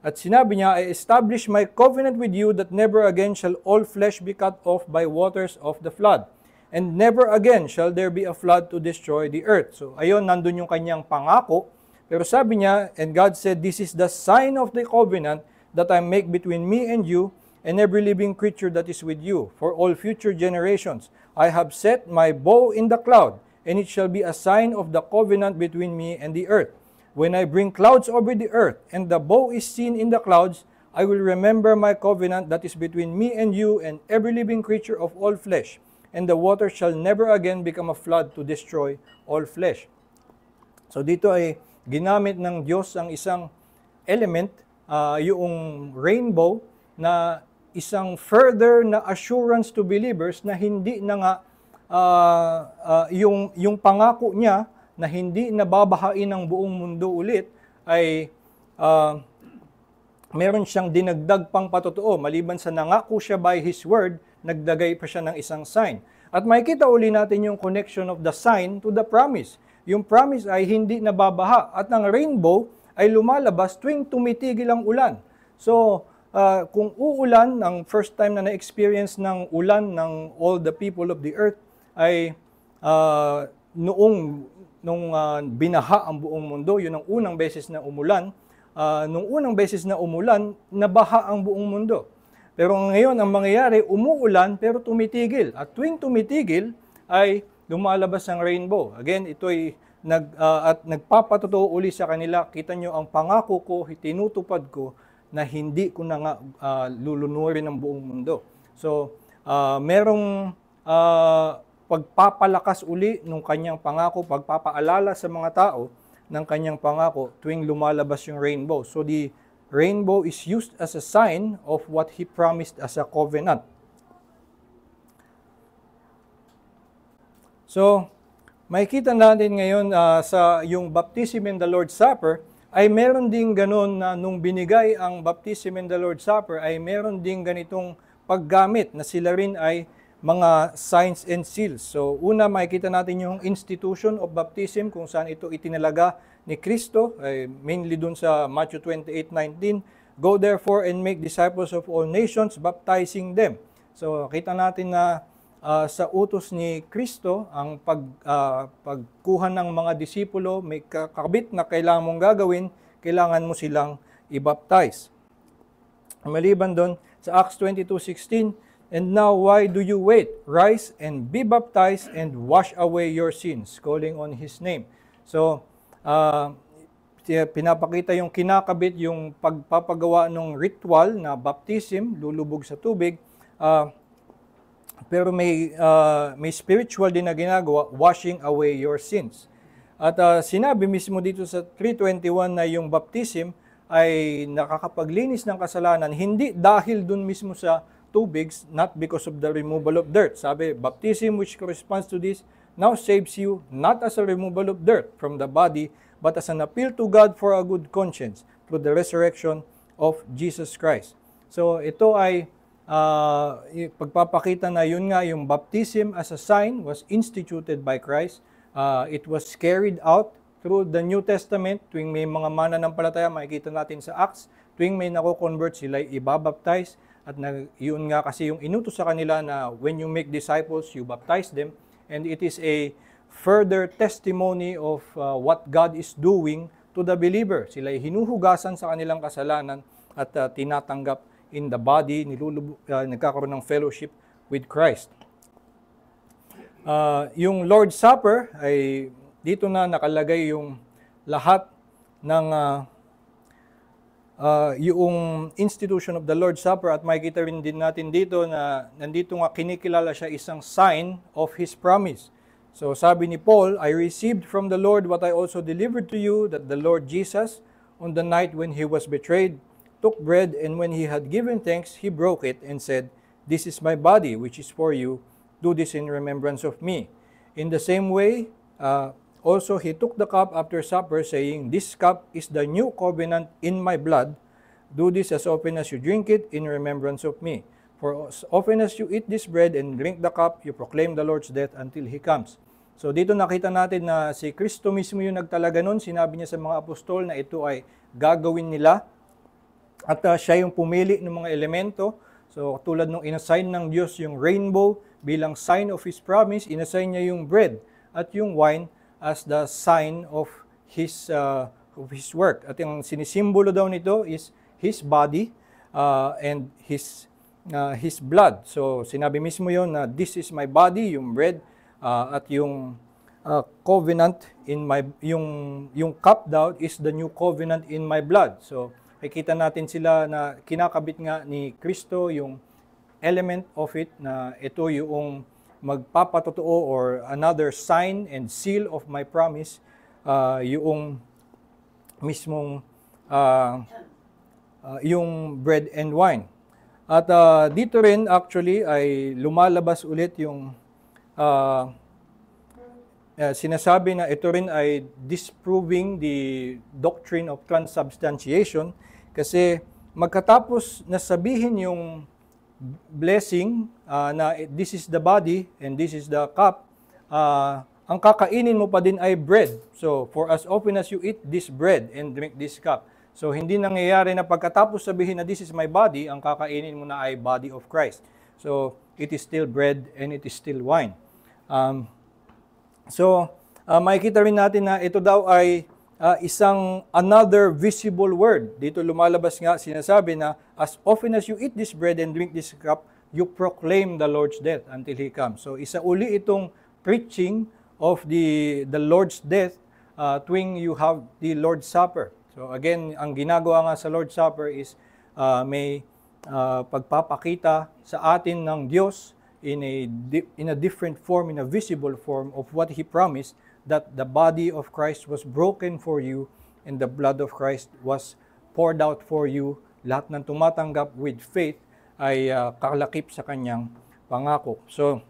At sinabi niya, I establish my covenant with you that never again shall all flesh be cut off by waters of the flood. And never again shall there be a flood to destroy the earth. So ayun, nandun yung kanyang pangako. Pero sabi niya, and God said, this is the sign of the covenant that I make between me and you and every living creature that is with you for all future generations. I have set my bow in the cloud, and it shall be a sign of the covenant between me and the earth. When I bring clouds over the earth, and the bow is seen in the clouds, I will remember my covenant that is between me and you and every living creature of all flesh, and the water shall never again become a flood to destroy all flesh. So dito ay ginamit ng Diyos ang isang element, uh, yung rainbow, na isang further na assurance to believers na hindi na nga uh, uh, yung, yung pangako niya na hindi nababahain ng buong mundo ulit ay uh, meron siyang dinagdag pang patotoo. Maliban sa nangako siya by His word, nagdagay pa siya ng isang sign. At makikita uli natin yung connection of the sign to the promise. Yung promise ay hindi nababaha at ang rainbow ay lumalabas tuwing tumitigil ang ulan. So, uh, kung uulan, ang first time na na-experience ng ulan ng all the people of the earth ay uh, noong nung uh, binaha ang buong mundo. Yun ang unang beses na umulan. Uh, nung unang beses na umulan, nabaha ang buong mundo. Pero ngayon, ang mangyayari, umuulan pero tumitigil. At tuwing tumitigil, ay lumalabas ang rainbow. Again, ito ay nag, uh, at nagpapatotoo uli sa kanila. Kita nyo ang pangako ko, tinutupad ko, na hindi ko na nga uh, lulunurin ang buong mundo. So, uh, merong uh, pagpapalakas uli ng kanyang pangako, pagpapaalala sa mga tao ng kanyang pangako tuwing lumalabas yung rainbow. So the rainbow is used as a sign of what he promised as a covenant. So, makikita natin ngayon uh, sa yung baptism in the Lord's Supper ay meron ding ganun na nung binigay ang baptism in the Lord's Supper ay meron ding ganitong paggamit na sila rin ay mga signs and seals. So una makikita natin yung institution of baptism kung saan ito itinalaga ni Kristo, eh, mainly dun sa Matthew 28:19, Go therefore and make disciples of all nations, baptizing them. So kita natin na uh, sa utos ni Kristo ang pag uh, pagkuha ng mga disipulo may kakabit na kailangan mong gagawin kailangan mo silang i-baptize maliban doon sa Acts 22:16 And now why do you wait? Rise and be baptized and wash away your sins, calling on His name. So, uh, pinapakita yung kinakabit, yung pagpapagawa ng ritual na baptism, lulubog sa tubig, uh, pero may, uh, may spiritual din na ginagawa, washing away your sins. At uh, sinabi mismo dito sa 321 na yung baptism ay nakakapaglinis ng kasalanan, hindi dahil dun mismo sa tubigs, not because of the removal of dirt. Sabi, baptism which corresponds to this now saves you not as a removal of dirt from the body, but as an appeal to God for a good conscience through the resurrection of Jesus Christ. So ito ay uh, pagpapakita na yun nga yung baptism as a sign was instituted by Christ. Uh, it was carried out through the New Testament, tuwing may mga mana ng palataya, makikita natin sa Acts, tuwing may nako-convert sila, ibabaptize. At na, yun nga kasi yung inutos sa kanila na when you make disciples, you baptize them. And it is a further testimony of uh, what God is doing to the believer. Sila ay hinuhugasan sa kanilang kasalanan at uh, tinatanggap in the body, nilulub, uh, nagkakaroon ng fellowship with Christ. Uh, yung Lord's Supper ay dito na nakalagay yung lahat ng uh, uh, yung institution of the Lord's Supper at makikita rin din natin dito na nandito nga kinikilala siya isang sign of His promise. So sabi ni Paul, I received from the Lord what I also delivered to you, that the Lord Jesus, on the night when He was betrayed, took bread, and when He had given thanks, He broke it and said, This is my body, which is for you. Do this in remembrance of me. In the same way, uh, Also, he took the cup after supper, saying, This cup is the new covenant in my blood. Do this as often as you drink it in remembrance of me. For as often as you eat this bread and drink the cup, you proclaim the Lord's death until He comes. So dito nakita natin na si Kristo mismo yung nagtalaga nun. Sinabi niya sa mga apostol na ito ay gagawin nila. At uh, siya yung pumili ng mga elemento. So tulad nung inassign ng Diyos yung rainbow bilang sign of His promise, inassign niya yung bread at yung wine as the sign of his uh, of his work. At yung sinisimbolo daw nito is his body uh, and his uh, his blood. So sinabi mismo yon na this is my body, yung bread uh, at yung uh, covenant in my yung yung cup daw is the new covenant in my blood. So makikita natin sila na kinakabit nga ni Kristo yung element of it na ito yung magpapatotoo or another sign and seal of my promise uh, yung mismong uh, uh, yung bread and wine. At uh, dito rin actually ay lumalabas ulit yung uh, uh, sinasabi na ito rin ay disproving the doctrine of transubstantiation kasi magkatapos na sabihin yung blessing uh, na this is the body and this is the cup, uh, ang kakainin mo pa din ay bread. So, for as often as you eat this bread and drink this cup. So, hindi nangyayari na pagkatapos sabihin na this is my body, ang kakainin mo na ay body of Christ. So, it is still bread and it is still wine. Um, so, uh, makikita rin natin na ito daw ay uh, isang another visible word. Dito lumalabas nga sinasabi na as often as you eat this bread and drink this cup, you proclaim the Lord's death until he comes. So isa uli itong preaching of the the Lord's death uh, tuwing you have the Lord's Supper. So again, ang ginagawa nga sa Lord's Supper is uh, may uh, pagpapakita sa atin ng Diyos in a in a different form, in a visible form of what he promised that the body of Christ was broken for you and the blood of Christ was poured out for you. Lahat ng tumatanggap with faith ay uh, kakalakip sa kanyang pangako. So,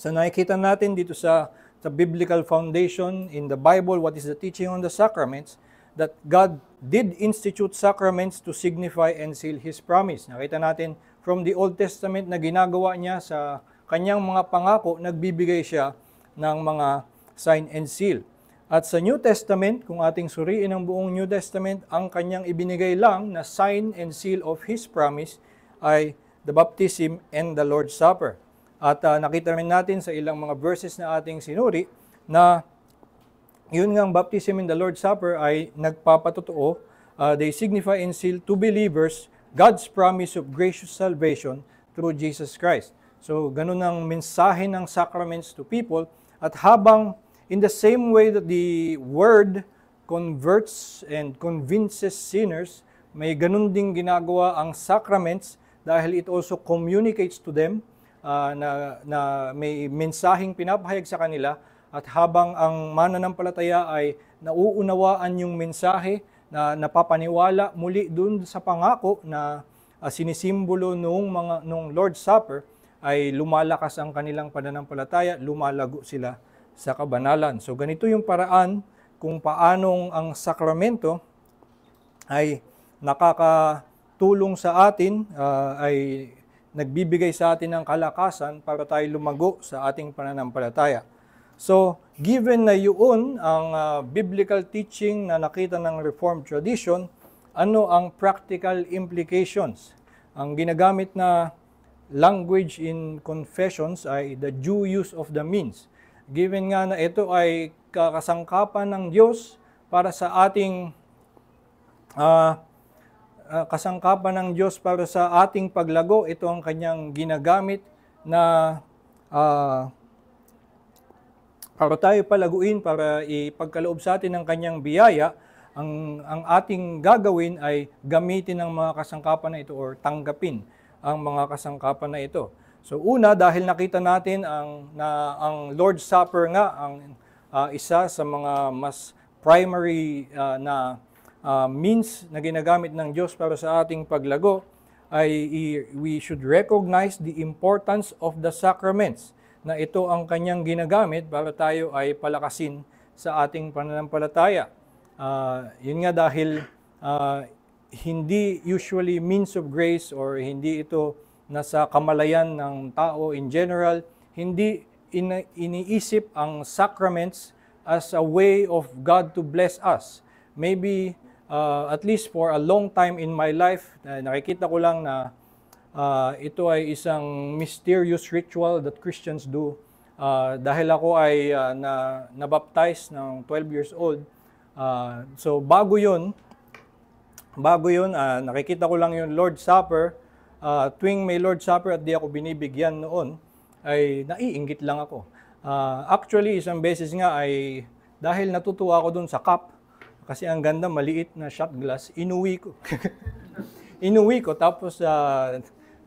so nakikita natin dito sa, sa biblical foundation in the Bible, what is the teaching on the sacraments, that God did institute sacraments to signify and seal His promise. Nakita natin from the Old Testament na ginagawa niya sa kanyang mga pangako, nagbibigay siya ng mga sign and seal. At sa New Testament, kung ating suriin ang buong New Testament, ang kanyang ibinigay lang na sign and seal of His promise ay the baptism and the Lord's Supper. At uh, nakita rin natin sa ilang mga verses na ating sinuri na yun ngang baptism and the Lord's Supper ay nagpapatotoo, uh, they signify and seal to believers God's promise of gracious salvation through Jesus Christ. So, ganun ang mensahe ng sacraments to people. At habang In the same way that the word converts and convinces sinners, may ganun ding ginagawa ang sacraments dahil it also communicates to them uh, na, na may mensaheng pinapahayag sa kanila at habang ang mananampalataya ay nauunawaan yung mensahe na napapaniwala muli dun sa pangako na uh, sinisimbolo noong mga noong Lord's Supper ay lumalakas ang kanilang pananampalataya, lumalago sila sa kabanalan. So ganito yung paraan kung paanong ang sakramento ay nakakatulong sa atin, uh, ay nagbibigay sa atin ng kalakasan para tayo lumago sa ating pananampalataya. So, given na yun ang uh, biblical teaching na nakita ng Reformed tradition, ano ang practical implications? Ang ginagamit na language in confessions ay the due use of the means. Given nga na ito ay kasangkapan ng Diyos para sa ating uh, kasangkapan ng Diyos para sa ating paglago, ito ang kanyang ginagamit na uh, para tayo palaguin, para ipagkaloob sa atin ng kanyang biyaya, ang, ang ating gagawin ay gamitin ang mga kasangkapan na ito or tanggapin ang mga kasangkapan na ito. So una, dahil nakita natin ang, na, ang Lord's Supper nga, ang uh, isa sa mga mas primary uh, na uh, means na ginagamit ng Diyos para sa ating paglago, ay we should recognize the importance of the sacraments na ito ang kanyang ginagamit para tayo ay palakasin sa ating pananampalataya. Uh, yun nga dahil uh, hindi usually means of grace or hindi ito nasa kamalayan ng tao in general, hindi iniisip ang sacraments as a way of God to bless us. Maybe uh, at least for a long time in my life, uh, nakikita ko lang na uh, ito ay isang mysterious ritual that Christians do. Uh, dahil ako ay uh, na, nabaptize ng 12 years old. Uh, so bago yun, bago yun, uh, nakikita ko lang yung Lord's Supper, uh, tuwing may Lord Supper at di ako binibigyan noon, ay naiingit lang ako. Uh, actually, isang beses nga ay dahil natutuwa ako dun sa cup, kasi ang ganda, maliit na shot glass, inuwi ko. inuwi ko, tapos uh,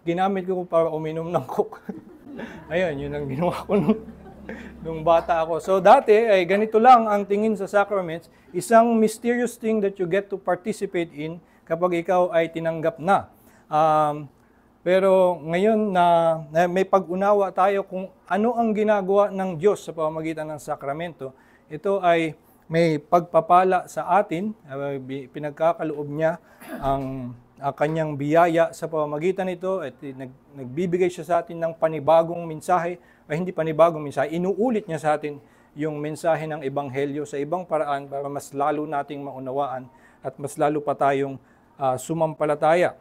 ginamit ko para uminom ng coke. Ayun, yun ang ginawa ko nung, nung bata ako. So dati, ay ganito lang ang tingin sa sacraments. Isang mysterious thing that you get to participate in kapag ikaw ay tinanggap na. Um, pero ngayon na, may pag-unawa tayo kung ano ang ginagawa ng Diyos sa pamamagitan ng sakramento, ito ay may pagpapala sa atin, ah, pinagkakaloob niya ang, kanyang biyaya sa pamamagitan nito at nagbibigay siya sa atin ng panibagong mensahe, ay hindi panibagong mensahe, inuulit niya sa atin yung mensahe ng Ebanghelyo sa ibang paraan para mas lalo nating maunawaan at mas lalo pa tayong uh, sumampalataya.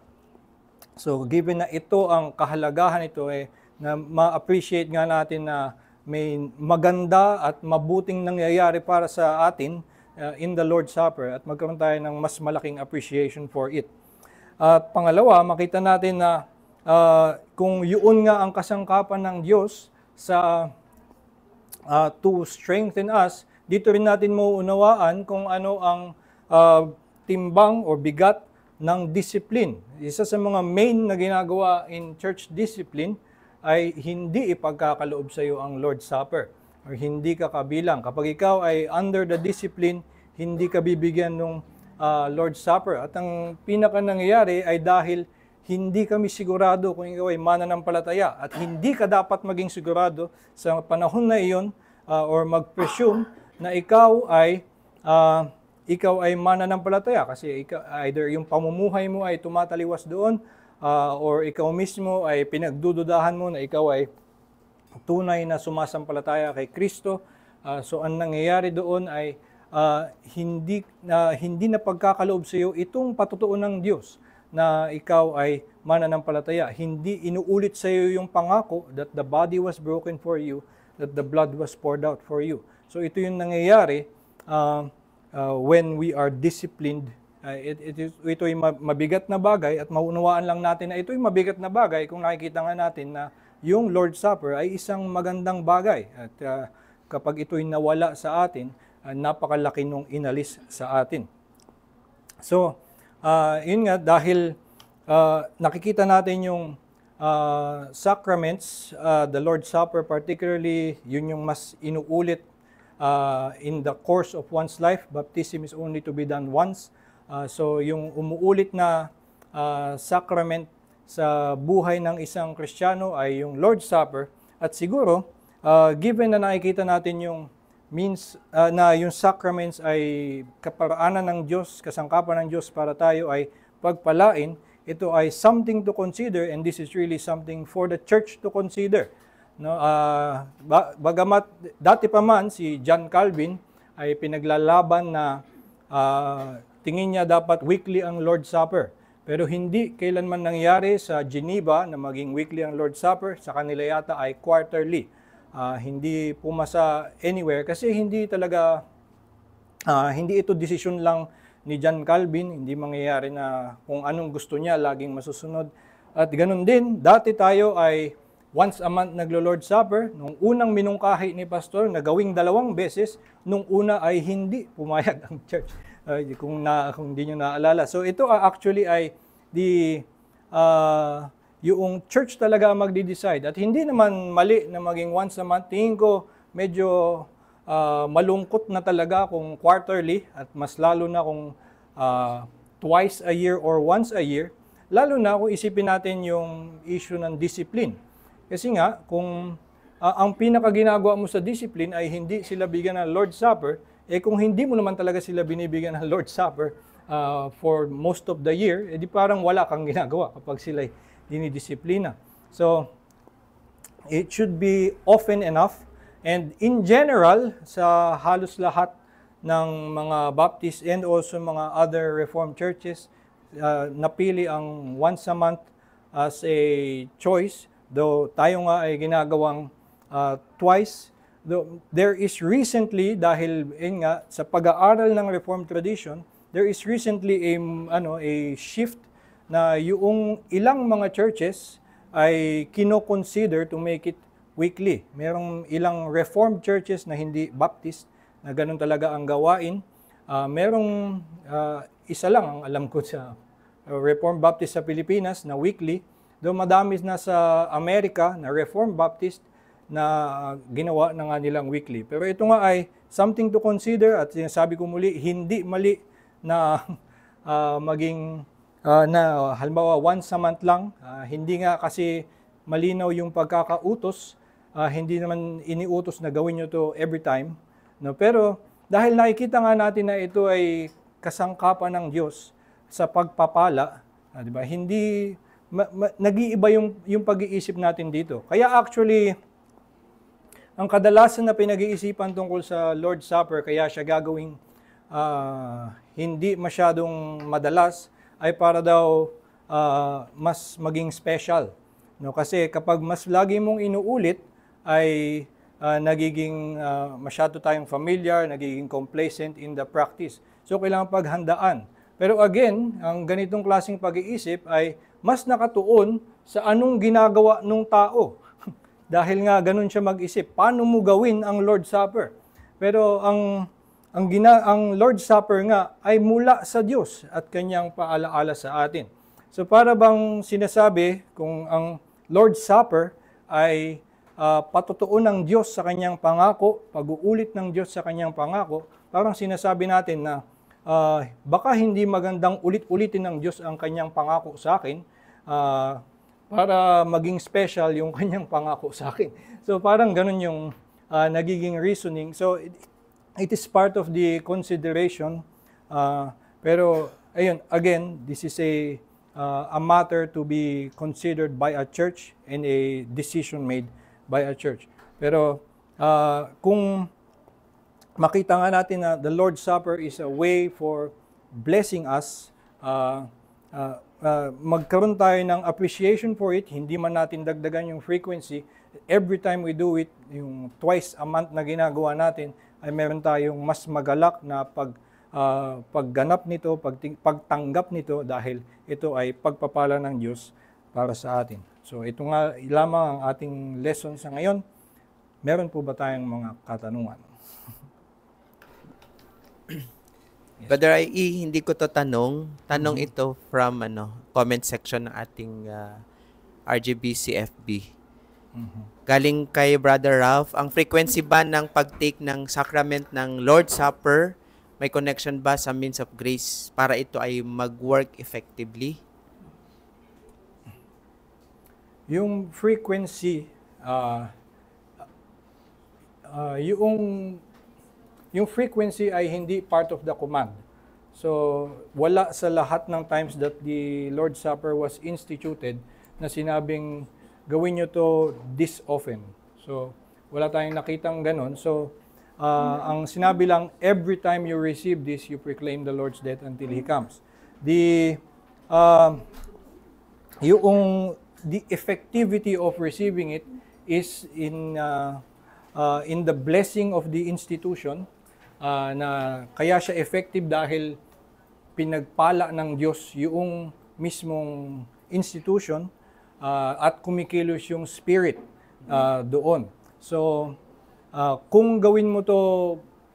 So given na ito ang kahalagahan ito eh, na ma-appreciate nga natin na may maganda at mabuting nangyayari para sa atin uh, in the Lord's Supper at magkaroon tayo ng mas malaking appreciation for it. At pangalawa, makita natin na uh, kung yun nga ang kasangkapan ng Diyos sa uh, to strengthen us, dito rin natin mauunawaan kung ano ang uh, timbang o bigat ng discipline. Isa sa mga main na ginagawa in church discipline ay hindi ipagkakaloob sa iyo ang Lord's Supper or hindi ka kabilang. Kapag ikaw ay under the discipline, hindi ka bibigyan ng uh, ah, Lord's Supper. At ang pinaka nangyayari ay dahil hindi kami sigurado kung ikaw ay mananampalataya at hindi ka dapat maging sigurado sa panahon na iyon uh, or mag-presume na ikaw ay uh, ikaw ay mananampalataya kasi ikaw, either yung pamumuhay mo ay tumataliwas doon uh, or ikaw mismo ay pinagdududahan mo na ikaw ay tunay na sumasampalataya kay Kristo. Uh, so ang nangyayari doon ay uh, hindi uh, hindi na pagkakaloob sa iyo itong patutuon ng Diyos na ikaw ay mananampalataya. Hindi inuulit sa iyo yung pangako that the body was broken for you, that the blood was poured out for you. So ito yung nangyayari. Uh, uh, when we are disciplined. Uh, it, it is, ito ay mabigat na bagay at maunawaan lang natin na ito ay mabigat na bagay kung nakikita nga natin na yung Lord's Supper ay isang magandang bagay. At uh, kapag ay nawala sa atin, uh, napakalaki nung inalis sa atin. So, uh, yun nga, dahil uh, nakikita natin yung uh, sacraments, uh, the Lord's Supper particularly, yun yung mas inuulit uh, in the course of one's life. Baptism is only to be done once. Uh, so yung umuulit na uh, sacrament sa buhay ng isang Kristiyano ay yung Lord's Supper. At siguro, uh, given na nakikita natin yung means uh, na yung sacraments ay kaparaanan ng Diyos, kasangkapan ng Diyos para tayo ay pagpalain, ito ay something to consider and this is really something for the church to consider. No, uh, bagamat dati pa man si John Calvin ay pinaglalaban na uh, tingin niya dapat weekly ang Lord's Supper. Pero hindi kailanman nangyari sa Geneva na maging weekly ang Lord's Supper, sa kanila yata ay quarterly. Uh, hindi pumasa anywhere kasi hindi talaga, uh, hindi ito desisyon lang ni John Calvin, hindi mangyayari na kung anong gusto niya laging masusunod. At ganun din, dati tayo ay once a month naglo-Lord Supper. Nung unang minungkahi ni pastor, nagawing dalawang beses, nung una ay hindi pumayag ang church. uh, kung na kung hindi niyo naalala. So ito uh, actually ay the uh, ah, yung church talaga magde-decide at hindi naman mali na maging once a month. Tingin ko medyo uh, malungkot na talaga kung quarterly at mas lalo na kung uh, twice a year or once a year. Lalo na kung isipin natin yung issue ng discipline kasi nga, kung uh, ang pinakaginagawa mo sa discipline ay hindi sila bigyan ng Lord's Supper, eh kung hindi mo naman talaga sila binibigyan ng Lord's Supper uh, for most of the year, eh di parang wala kang ginagawa kapag sila dinidisiplina. So, it should be often enough. And in general, sa halos lahat ng mga Baptist and also mga other Reformed churches, uh, napili ang once a month as a choice Though tayo nga ay ginagawang uh, twice, though there is recently, dahil yun nga, sa pag-aaral ng Reformed tradition, there is recently a, ano, a shift na yung ilang mga churches ay kinoconsider to make it weekly. Merong ilang reformed churches na hindi Baptist na ganun talaga ang gawain. Uh, merong uh, isa lang ang alam ko sa Reformed Baptist sa Pilipinas na weekly Though madami na sa Amerika na Reformed Baptist na ginawa na nga nilang weekly. Pero ito nga ay something to consider at sinasabi ko muli, hindi mali na uh, maging uh, na halimbawa once a month lang. Uh, hindi nga kasi malinaw yung pagkakautos. Uh, hindi naman iniutos na gawin nyo to every time. No? Pero dahil nakikita nga natin na ito ay kasangkapan ng Diyos sa pagpapala, uh, di ba? Hindi ma, ma, nag-iiba yung, yung pag-iisip natin dito. Kaya actually, ang kadalasan na pinag-iisipan tungkol sa Lord's Supper, kaya siya gagawing uh, hindi masyadong madalas, ay para daw uh, mas maging special. No? Kasi kapag mas lagi mong inuulit, ay uh, nagiging uh, masyado tayong familiar, nagiging complacent in the practice. So, kailangan paghandaan. Pero again, ang ganitong klasing pag-iisip ay mas nakatuon sa anong ginagawa ng tao. Dahil nga ganun siya mag-isip, paano mo gawin ang Lord's Supper? Pero ang ang gina, ang Lord's Supper nga ay mula sa Diyos at kanyang paalaala sa atin. So para bang sinasabi kung ang Lord's Supper ay uh, patutuon ng Diyos sa kanyang pangako, pag-uulit ng Diyos sa kanyang pangako, parang sinasabi natin na uh, baka hindi magandang ulit-ulitin ng Diyos ang kanyang pangako sa akin uh, para maging special yung kanyang pangako sa akin. So parang ganun yung uh, nagiging reasoning. So it, it is part of the consideration. Uh, pero ayun, again, this is a uh, a matter to be considered by a church and a decision made by a church. Pero uh, kung makita nga natin na the Lord's Supper is a way for blessing us, uh, uh, uh, magkaroon tayo ng appreciation for it, hindi man natin dagdagan yung frequency, every time we do it, yung twice a month na ginagawa natin, ay meron tayong mas magalak na pag, uh, pagganap nito, pag, pagtanggap nito dahil ito ay pagpapala ng Diyos para sa atin. So ito nga lamang ang ating lesson sa ngayon. Meron po ba tayong mga katanungan? Yes. Brother IE, hindi ko to tanong. Tanong mm-hmm. ito from ano comment section ng ating uh, ah, RGBC FB. Mm-hmm. Galing kay Brother Ralph, ang frequency ba ng pagtake ng sacrament ng Lord's Supper may connection ba sa means of grace para ito ay mag-work effectively? Yung frequency, uh, uh, yung yung frequency ay hindi part of the command. So, wala sa lahat ng times that the Lord's Supper was instituted na sinabing gawin nyo to this often. So, wala tayong nakitang ganun. So, uh, ang sinabi lang, every time you receive this, you proclaim the Lord's death until He comes. The, uh, yung, the effectivity of receiving it is in, uh, uh, in the blessing of the institution uh, na kaya siya effective dahil pinagpala ng Diyos yung mismong institution uh, at kumikilos yung spirit uh, doon. So, uh, kung gawin mo to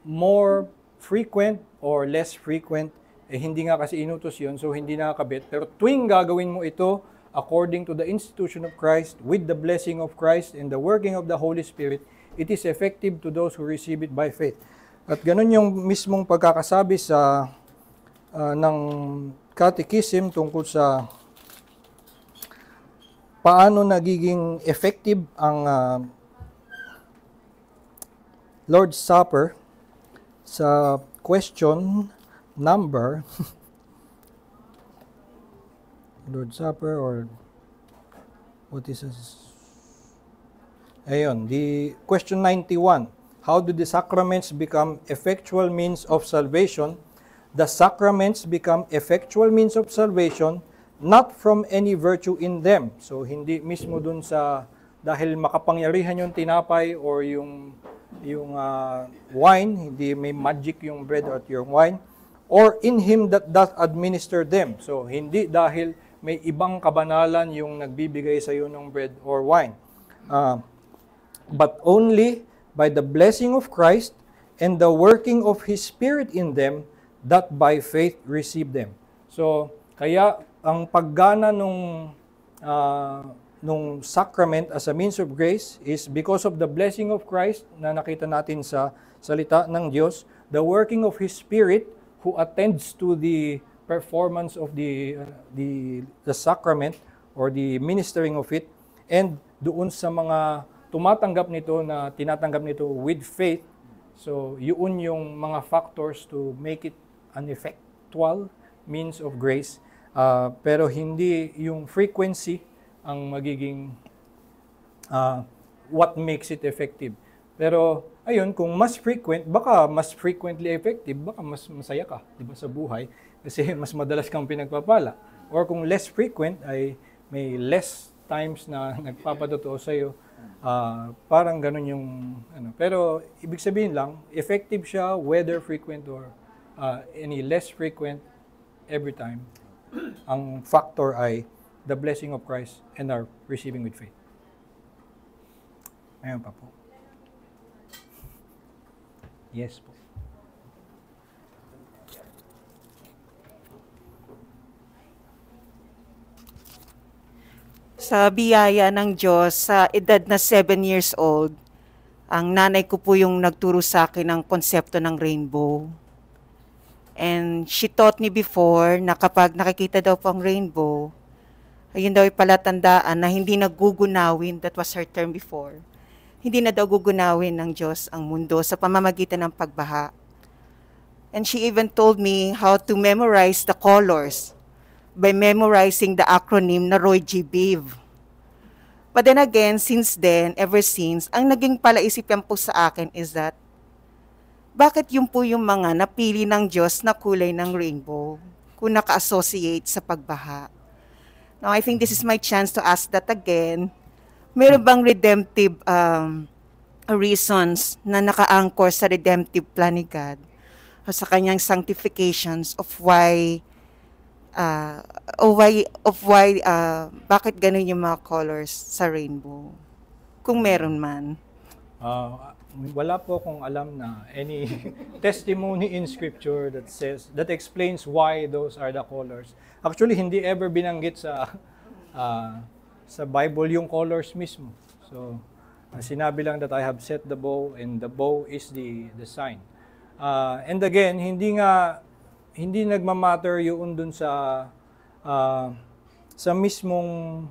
more frequent or less frequent, eh, hindi nga kasi inutos yun, so hindi nakakabit. Pero tuwing gagawin mo ito, according to the institution of Christ, with the blessing of Christ and the working of the Holy Spirit, it is effective to those who receive it by faith. At ganun yung mismong pagkakasabi sa uh, ng catechism tungkol sa paano nagiging effective ang uh, Lord's Supper sa question number Lord's Supper or what is this? Ayun, the question 91. How do the sacraments become effectual means of salvation? The sacraments become effectual means of salvation not from any virtue in them. So hindi mismo dun sa dahil makapangyarihan yung tinapay or yung yung uh, wine, hindi may magic yung bread at yung wine or in him that doth administer them. So hindi dahil may ibang kabanalan yung nagbibigay sa iyo ng bread or wine. Uh, but only by the blessing of Christ and the working of His Spirit in them that by faith receive them. So, kaya ang paggana nung uh, nung sacrament as a means of grace is because of the blessing of Christ na nakita natin sa salita ng Diyos, the working of His Spirit who attends to the performance of the, uh, the, the sacrament or the ministering of it, and doon sa mga tumatanggap nito na tinatanggap nito with faith. So, yun yung mga factors to make it an effectual means of grace. Uh, pero hindi yung frequency ang magiging uh, what makes it effective. Pero ayun, kung mas frequent, baka mas frequently effective, baka mas masaya ka, diba, sa buhay kasi mas madalas kang pinagpapala. Or kung less frequent ay may less times na nagpapatotoo sa iyo Uh, parang ganun yung ano. Pero ibig sabihin lang, effective siya whether frequent or uh, any less frequent every time. Ang factor ay the blessing of Christ and our receiving with faith. Ayun pa po. Yes po. sa biyaya ng Diyos sa edad na 7 years old, ang nanay ko po yung nagturo sa akin ng konsepto ng rainbow. And she taught me before na kapag nakikita daw po ang rainbow, ayun daw palatandaan na hindi nagugunawin, that was her term before, hindi na daw gugunawin ng Diyos ang mundo sa pamamagitan ng pagbaha. And she even told me how to memorize the colors by memorizing the acronym na Roy G. Biv. But then again, since then, ever since, ang naging palaisipan po sa akin is that, bakit yun po yung mga napili ng Diyos na kulay ng rainbow kung naka-associate sa pagbaha? Now, I think this is my chance to ask that again. Meron bang redemptive um, reasons na naka-anchor sa redemptive plan ni God o sa kanyang sanctifications of why uh, of why, of why uh, bakit ganun yung mga colors sa rainbow? Kung meron man. Uh, wala po akong alam na any testimony in scripture that says, that explains why those are the colors. Actually, hindi ever binanggit sa uh, sa Bible yung colors mismo. So, uh, sinabi lang that I have set the bow and the bow is the, the sign. Uh, and again, hindi nga hindi nagmamatter yun dun sa uh, sa mismong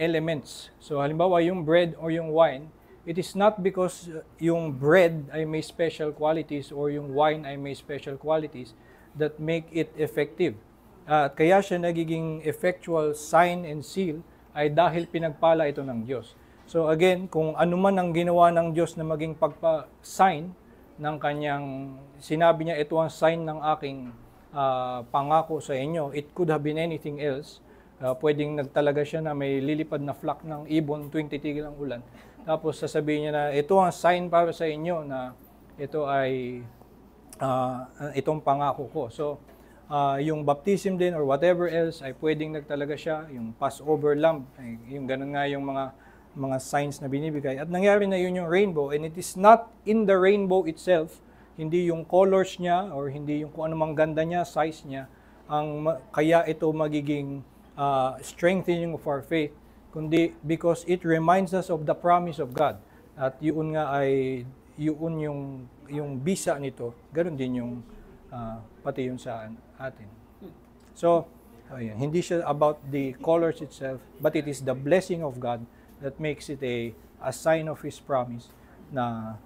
elements. So halimbawa yung bread or yung wine, it is not because yung bread ay may special qualities or yung wine ay may special qualities that make it effective. Uh, at kaya siya nagiging effectual sign and seal ay dahil pinagpala ito ng Diyos. So again, kung anuman ang ginawa ng Diyos na maging pagpa-sign, ng kanyang, sinabi niya, ito ang sign ng aking uh, pangako sa inyo. It could have been anything else. Uh, pwedeng nagtalaga siya na may lilipad na flock ng ibon tuwing titigil ang ulan. Tapos sasabihin niya na ito ang sign para sa inyo na ito ay uh, itong pangako ko. So, uh, yung baptism din or whatever else ay pwedeng nagtalaga siya. Yung Passover lamb, ay, yung ganun nga yung mga mga signs na binibigay. At nangyari na yun yung rainbow and it is not in the rainbow itself, hindi yung colors niya or hindi yung kung anumang ganda niya, size niya, ang kaya ito magiging uh, strengthening of our faith, kundi because it reminds us of the promise of God. At yun nga ay yun yung yung bisa nito. ganoon din yung uh, pati yung sa atin. So, ayun, hindi siya about the colors itself, but it is the blessing of God that makes it a, a sign of His promise na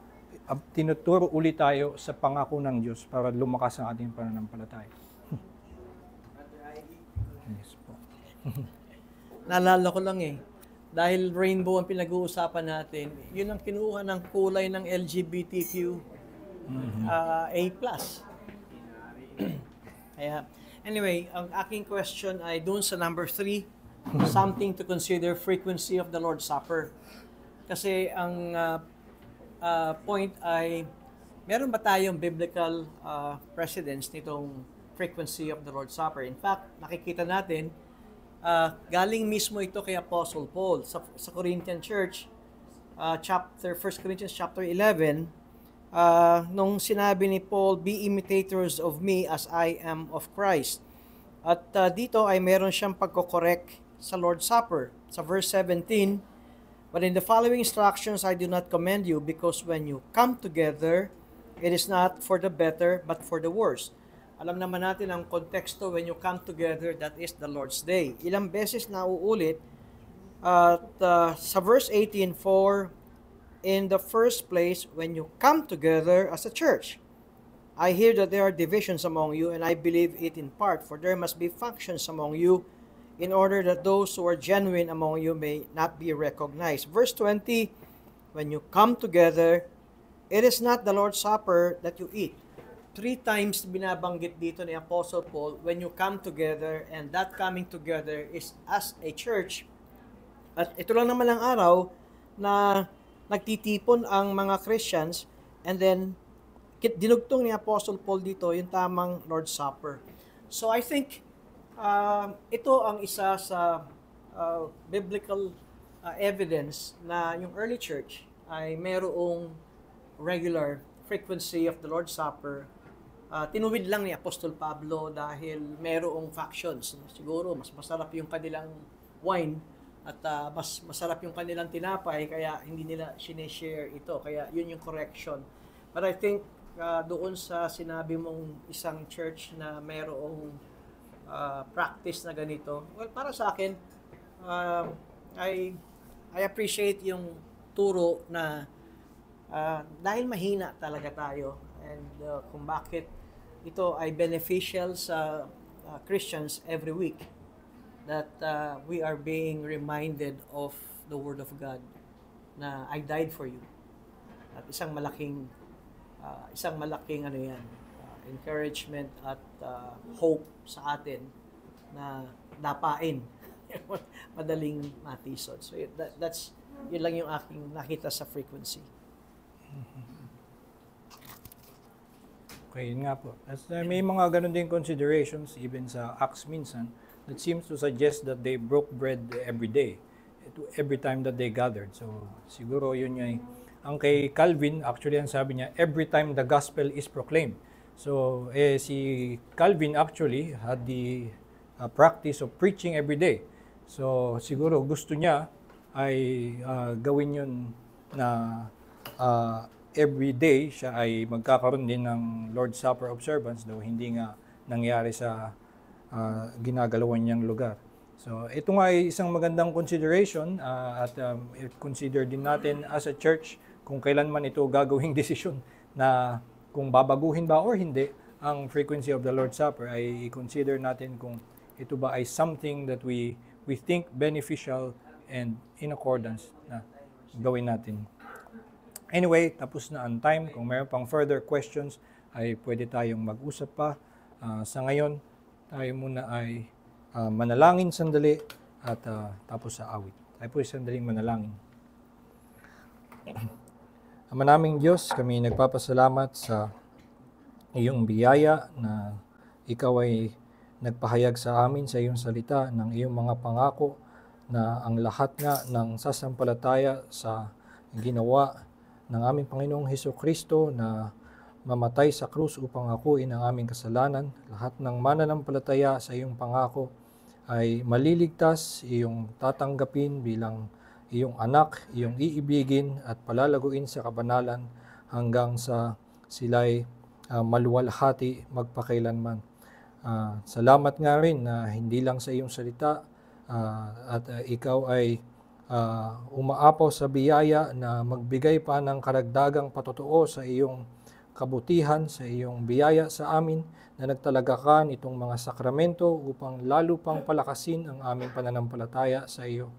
um, tinuturo ulit tayo sa pangako ng Diyos para lumakas ang ating pananampalataya. yes po. Naalala ko lang eh, dahil rainbow ang pinag-uusapan natin, yun ang kinuha ng kulay ng LGBTQ uh, mm-hmm. ah, A+. Kaya, anyway, ang aking question ay doon sa number 3, Hmm. something to consider frequency of the Lord's Supper. Kasi ang uh, uh, point ay meron ba tayong biblical uh, precedence nitong frequency of the Lord's Supper? In fact, nakikita natin uh, galing mismo ito kay Apostle Paul sa, sa Corinthian Church uh, chapter 1 Corinthians chapter 11 uh, nung sinabi ni Paul be imitators of me as I am of Christ. At uh, dito ay meron siyang pagkokorek sa Lord's Supper. Sa verse 17, But in the following instructions I do not commend you because when you come together, it is not for the better but for the worse. Alam naman natin ang konteksto when you come together, that is the Lord's Day. Ilang beses na uulit at uh, sa verse 18, for in the first place when you come together as a church. I hear that there are divisions among you, and I believe it in part, for there must be factions among you, in order that those who are genuine among you may not be recognized. Verse 20, when you come together, it is not the Lord's Supper that you eat. Three times binabanggit dito ni Apostle Paul, when you come together, and that coming together is as a church. At ito lang naman ang araw na nagtitipon ang mga Christians, and then dinugtong ni Apostle Paul dito yung tamang Lord's Supper. So I think Uh, ito ang isa sa uh, biblical uh, evidence na yung early church ay mayroong regular frequency of the Lord's Supper. Uh, tinuwid lang ni Apostol Pablo dahil mayroong factions. Siguro mas masarap yung kanilang wine at uh, mas masarap yung kanilang tinapay kaya hindi nila sineshare ito. Kaya yun yung correction. But I think uh, doon sa sinabi mong isang church na mayroong uh, practice na ganito? Well, para sa akin, uh, I, I appreciate yung turo na uh, dahil mahina talaga tayo and uh, kung bakit ito ay beneficial sa uh, Christians every week that uh, we are being reminded of the Word of God na I died for you. At isang malaking uh, isang malaking ano yan, encouragement at uh, hope sa atin na dapain. Madaling matisod. So that, that's, yun lang yung aking nakita sa frequency. Okay, yun nga po. As, uh, may mga ganun din considerations even sa Acts minsan that seems to suggest that they broke bread every day, every time that they gathered. So siguro yun yung, ang kay Calvin, actually ang sabi niya, every time the gospel is proclaimed. So eh, si Calvin actually had the uh, practice of preaching every day. So siguro gusto niya ay uh, gawin yun na uh, every day siya ay magkakaroon din ng Lord's Supper observance though hindi nga nangyari sa uh, ginagalawan niyang lugar. So ito nga ay isang magandang consideration uh, at um, consider din natin as a church kung kailan man ito gagawing decision na kung babaguhin ba or hindi ang frequency of the Lord's Supper ay consider natin kung ito ba ay something that we we think beneficial and in accordance na gawin natin. Anyway, tapos na ang time. Kung mayroon pang further questions, ay pwede tayong mag-usap pa. Uh, sa ngayon, tayo muna ay uh, manalangin sandali at uh, tapos sa awit. Tayo po sandaling manalangin. Ama naming Diyos, kami nagpapasalamat sa iyong biyaya na ikaw ay nagpahayag sa amin sa iyong salita ng iyong mga pangako na ang lahat nga ng sasampalataya sa ginawa ng aming Panginoong Heso Kristo na mamatay sa krus upang akuin ang aming kasalanan. Lahat ng mananampalataya sa iyong pangako ay maliligtas, iyong tatanggapin bilang iyong anak, iyong iibigin at palalaguin sa kabanalan hanggang sa sila'y uh, maluwalhati magpakailanman. Uh, salamat nga rin na hindi lang sa iyong salita uh, at uh, ikaw ay uh, umaapaw sa biyaya na magbigay pa ng karagdagang patotoo sa iyong kabutihan, sa iyong biyaya sa amin na nagtalaga ka nitong mga sakramento upang lalo pang palakasin ang aming pananampalataya sa iyo.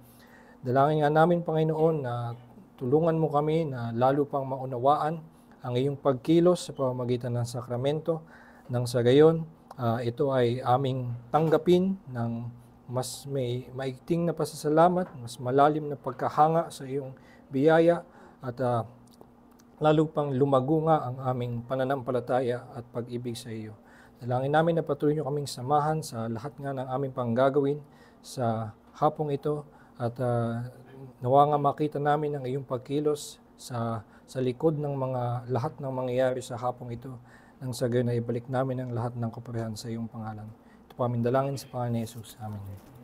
Dalangin nga namin, Panginoon, na tulungan mo kami na lalo pang maunawaan ang iyong pagkilos sa pamamagitan ng sakramento nang sa gayon uh, ito ay aming tanggapin ng mas may maigting na pasasalamat, mas malalim na pagkahanga sa iyong biyaya at uh, lalo pang lumago nga ang aming pananampalataya at pag-ibig sa iyo. Dalangin namin na patuloy niyo kaming samahan sa lahat nga ng aming panggagawin sa hapong ito at uh, nawa nga makita namin ang iyong pagkilos sa, sa likod ng mga lahat ng mangyayari sa hapong ito nang sa gayon ay ibalik namin ang lahat ng kaparehan sa iyong pangalan. Ito po pa dalangin sa pangalan ni Jesus. Amen.